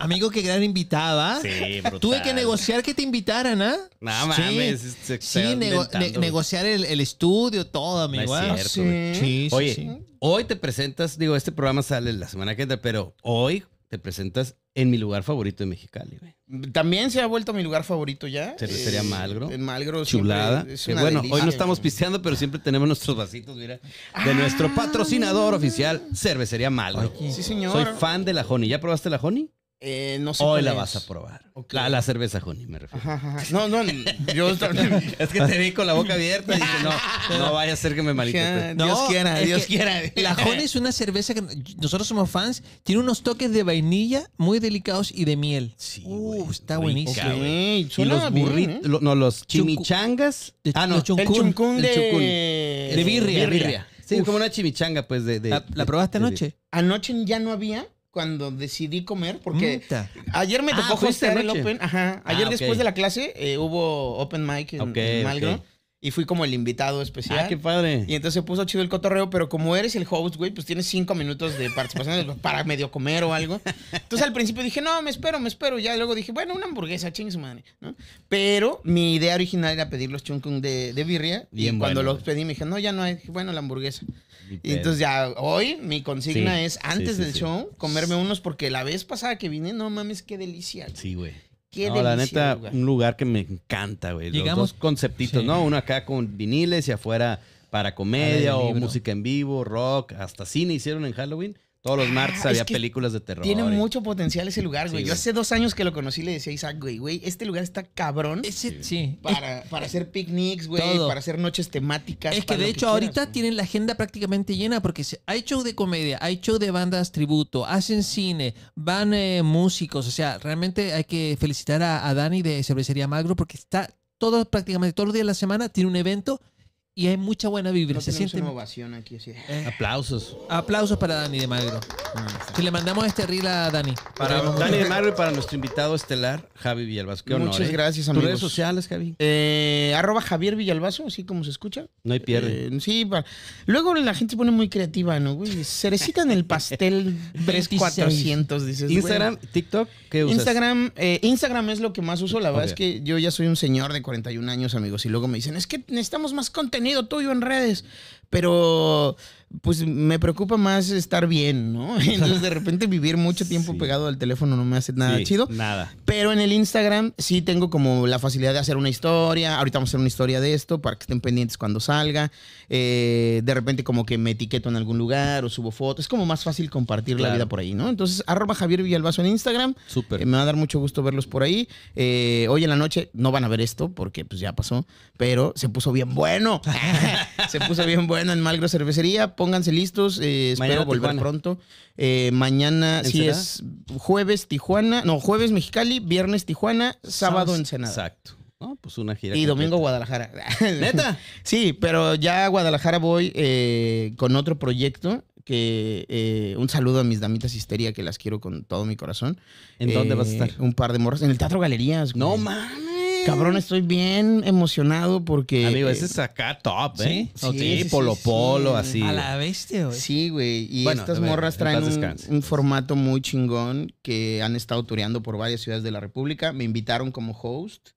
Amigo, qué gran invitada. Sí, Tuve que negociar que te invitaran, ¿ah? No mames. Sí, negociar el, estudio, todo, amigo. es ¿ah? cierto, sí. Oye, hoy te presentas, digo, este programa sale la semana que entra, pero hoy te presentas en mi lugar favorito de Mexicali, güey. También se ha vuelto mi lugar favorito ya. Cervecería eh, Malgro. En Malgro. Chulada. bueno, hoy no estamos pisteando, pero siempre tenemos nuestros vasitos, mira, de nuestro ah. patrocinador oficial, Cervecería Malgro. Sí, señor. Soy fan de la Honey. ¿Ya probaste la Honey? Eh, no sé. Hoy la vas a probar. La, cerveza Honey, me refiero. No, no, yo también. es que te vi con la boca abierta y dije, no, no vaya a ser que me malinterprete. Ah, Dios quiera, Dios quiera. La joni es una cerveza que nosotros somos fans, tiene unos toques de vainilla muy delicados y de miel. Sí. Uh, está buenísimo. Y los burritos, ¿eh? no, los chimichangas. De, ah, no, el chuncún de... de birria. birria. Sí, como una chimichanga, pues, de... la probaste anoche? Anoche ya no había cuando decidí comer, porque ayer me ah, tocó ah, el Open. Ajá, ayer ah, después de la clase eh, hubo Open Mic en, Malgro y fui como el invitado especial. Ah, qué padre. Y entonces se puso chido el cotorreo, pero como eres el host, güey, pues tienes cinco minutos de participación para medio comer o algo. Entonces al principio dije, no, me espero, me espero. Ya luego dije, bueno, una hamburguesa, ching su madre, Pero mi idea original era pedir los chung de, birria. y cuando los pedí me dije, no, ya no hay. Dije, bueno, la hamburguesa. Y entonces ya hoy mi consigna es, antes del show, comerme unos porque la vez pasada que vine, no mames, qué delicia. Sí, güey la neta, un lugar que me encanta, güey. dos conceptitos, ¿no? Uno acá con viniles y afuera para comedia o música en vivo, rock, hasta cine hicieron en Halloween. Todos los martes ah, había películas de terror. Tiene mucho potencial ese lugar, güey. Yo hace dos años que lo conocí le decía a Isaac, güey, güey, este lugar está cabrón. sí. Para, hacer picnics, güey, para hacer noches temáticas. Es que de hecho ahorita tienen la agenda prácticamente llena porque hay show de comedia, hay show de bandas tributo, hacen cine, van eh, músicos. O sea, realmente hay que felicitar a, Dani de Cervecería Magro porque está todo, prácticamente todos los días de la semana tiene un evento y hay mucha buena vibra. se siente ovación aquí, eh. Aplausos. Aplausos para Dani de Magro. Ah, le mandamos este reel a Dani. Para, Dani de Magro y para nuestro invitado estelar, Javi Villalbazo. Muchas ¿eh? gracias, amigos. ¿Tus redes sociales, Javi? Eh, arroba Javier Villalbazo, así como se escucha. No hay pierde. sí, luego la gente se pone muy creativa, ¿no, güey? Cerecita el pastel 3400, dices. Instagram, TikTok, ¿qué usas? Instagram, Instagram es lo que más uso. La verdad es que yo ya soy un señor de 41 años, amigos. Y luego me dicen, es que necesitamos más contenido tuyo en redes, pero pues me preocupa más estar bien, ¿no? Entonces de repente vivir mucho tiempo pegado al teléfono no me hace nada chido. Nada. Pero en el Instagram sí tengo como la facilidad de hacer una historia. Ahorita vamos a hacer una historia de esto para que estén pendientes cuando salga. Eh, de repente como que me etiqueto en algún lugar o subo fotos. Es como más fácil compartir la vida por ahí, ¿no? Entonces arroba Javier Villalbazo en Instagram. Súper. Eh, me va a dar mucho gusto verlos por ahí. Eh, hoy en la noche no van a ver esto porque pues ya pasó, pero se puso bien bueno. se puso bien bueno en Malgro Cervecería pónganse listos. Eh, espero volver pronto. Eh, mañana, si es jueves Tijuana, no, jueves Mexicali, viernes Tijuana, sábado Ensenada. Exacto. pues una gira. Y domingo Guadalajara. ¿Neta? sí, pero ya a Guadalajara voy eh, con otro proyecto que eh, un saludo a mis damitas histeria que las quiero con todo mi corazón. ¿En dónde vas a estar? Un par de morras en el Teatro Galerías. No mames. Cabrón, estoy bien emocionado porque. Amigo, ese eh, es acá top, ¿eh? Sí, polo polo, así. A la bestia, güey. Sí, güey. Y estas morras traen un, formato muy chingón que han estado tureando por varias ciudades de la República. Me invitaron como host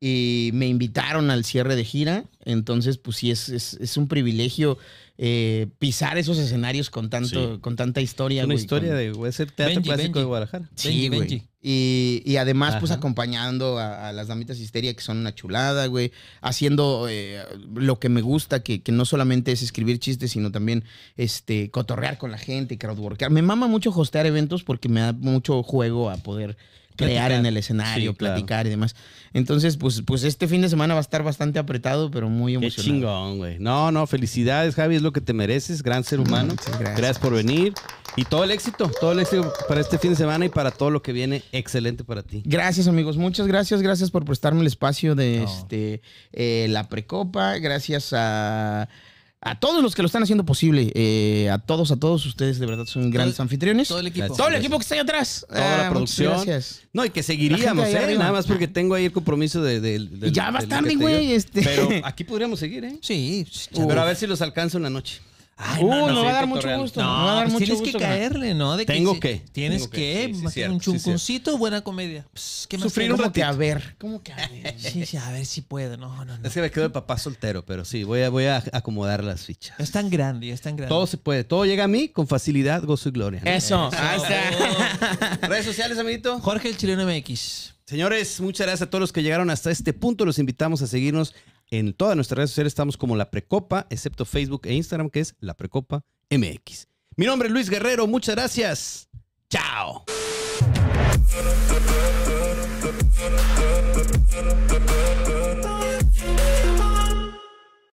y me invitaron al cierre de gira. Entonces, pues sí, es un privilegio eh, pisar esos escenarios con tanto, con tanta historia. Una historia de, ser teatro clásico de Guadalajara. Sí, güey. Y, además, pues acompañando a, las damitas histeria, que son una chulada, güey. Haciendo eh, lo que me gusta, que, no solamente es escribir chistes, sino también este, cotorrear con la gente, crowdworkar. Me mama mucho hostear eventos porque me da mucho juego a poder crear en el escenario, platicar y demás. Entonces, pues, pues este fin de semana va a estar bastante apretado, pero muy emocionante. chingón, güey. No, no, felicidades, Javi, es lo que te mereces, gran ser humano. gracias. por venir. Y todo el éxito, todo el éxito para este fin de semana y para todo lo que viene, excelente para ti. Gracias, amigos. Muchas gracias, gracias por prestarme el espacio de este eh, la precopa. Gracias a a todos los que lo están haciendo posible, eh, a todos, a todos ustedes, de verdad son grandes anfitriones. Todo el equipo. que está ahí atrás. Toda la ah, producción. No, y que seguiríamos, ¿eh? Nada más porque tengo ahí el compromiso de. de, ya güey. Este. Pero aquí podríamos seguir, ¿eh? Sí. Pero a ver si los alcanzo una noche uh, no, va a dar mucho gusto. No, va a dar pues mucho tienes que caerle, ¿no? Tengo que. Tienes que. que un chuncuncito, buena comedia. Pss, pues, ¿qué más Sufrir un a ver. ¿Cómo que a ver? sí, sí, a ver si puedo. No, no, no. Es que me quedo de papá soltero, pero sí, voy a, voy a acomodar las fichas. Es tan grande, es tan grande. Todo se puede. Todo llega a mí con facilidad, gozo y gloria. Eso. Redes sociales, amiguito. Jorge el Chileno MX. Señores, muchas gracias a todos los que llegaron hasta este punto. Los invitamos a seguirnos en todas nuestras redes sociales estamos como La Precopa, excepto Facebook e Instagram, que es La Precopa MX. Mi nombre es Luis Guerrero, muchas gracias. Chao.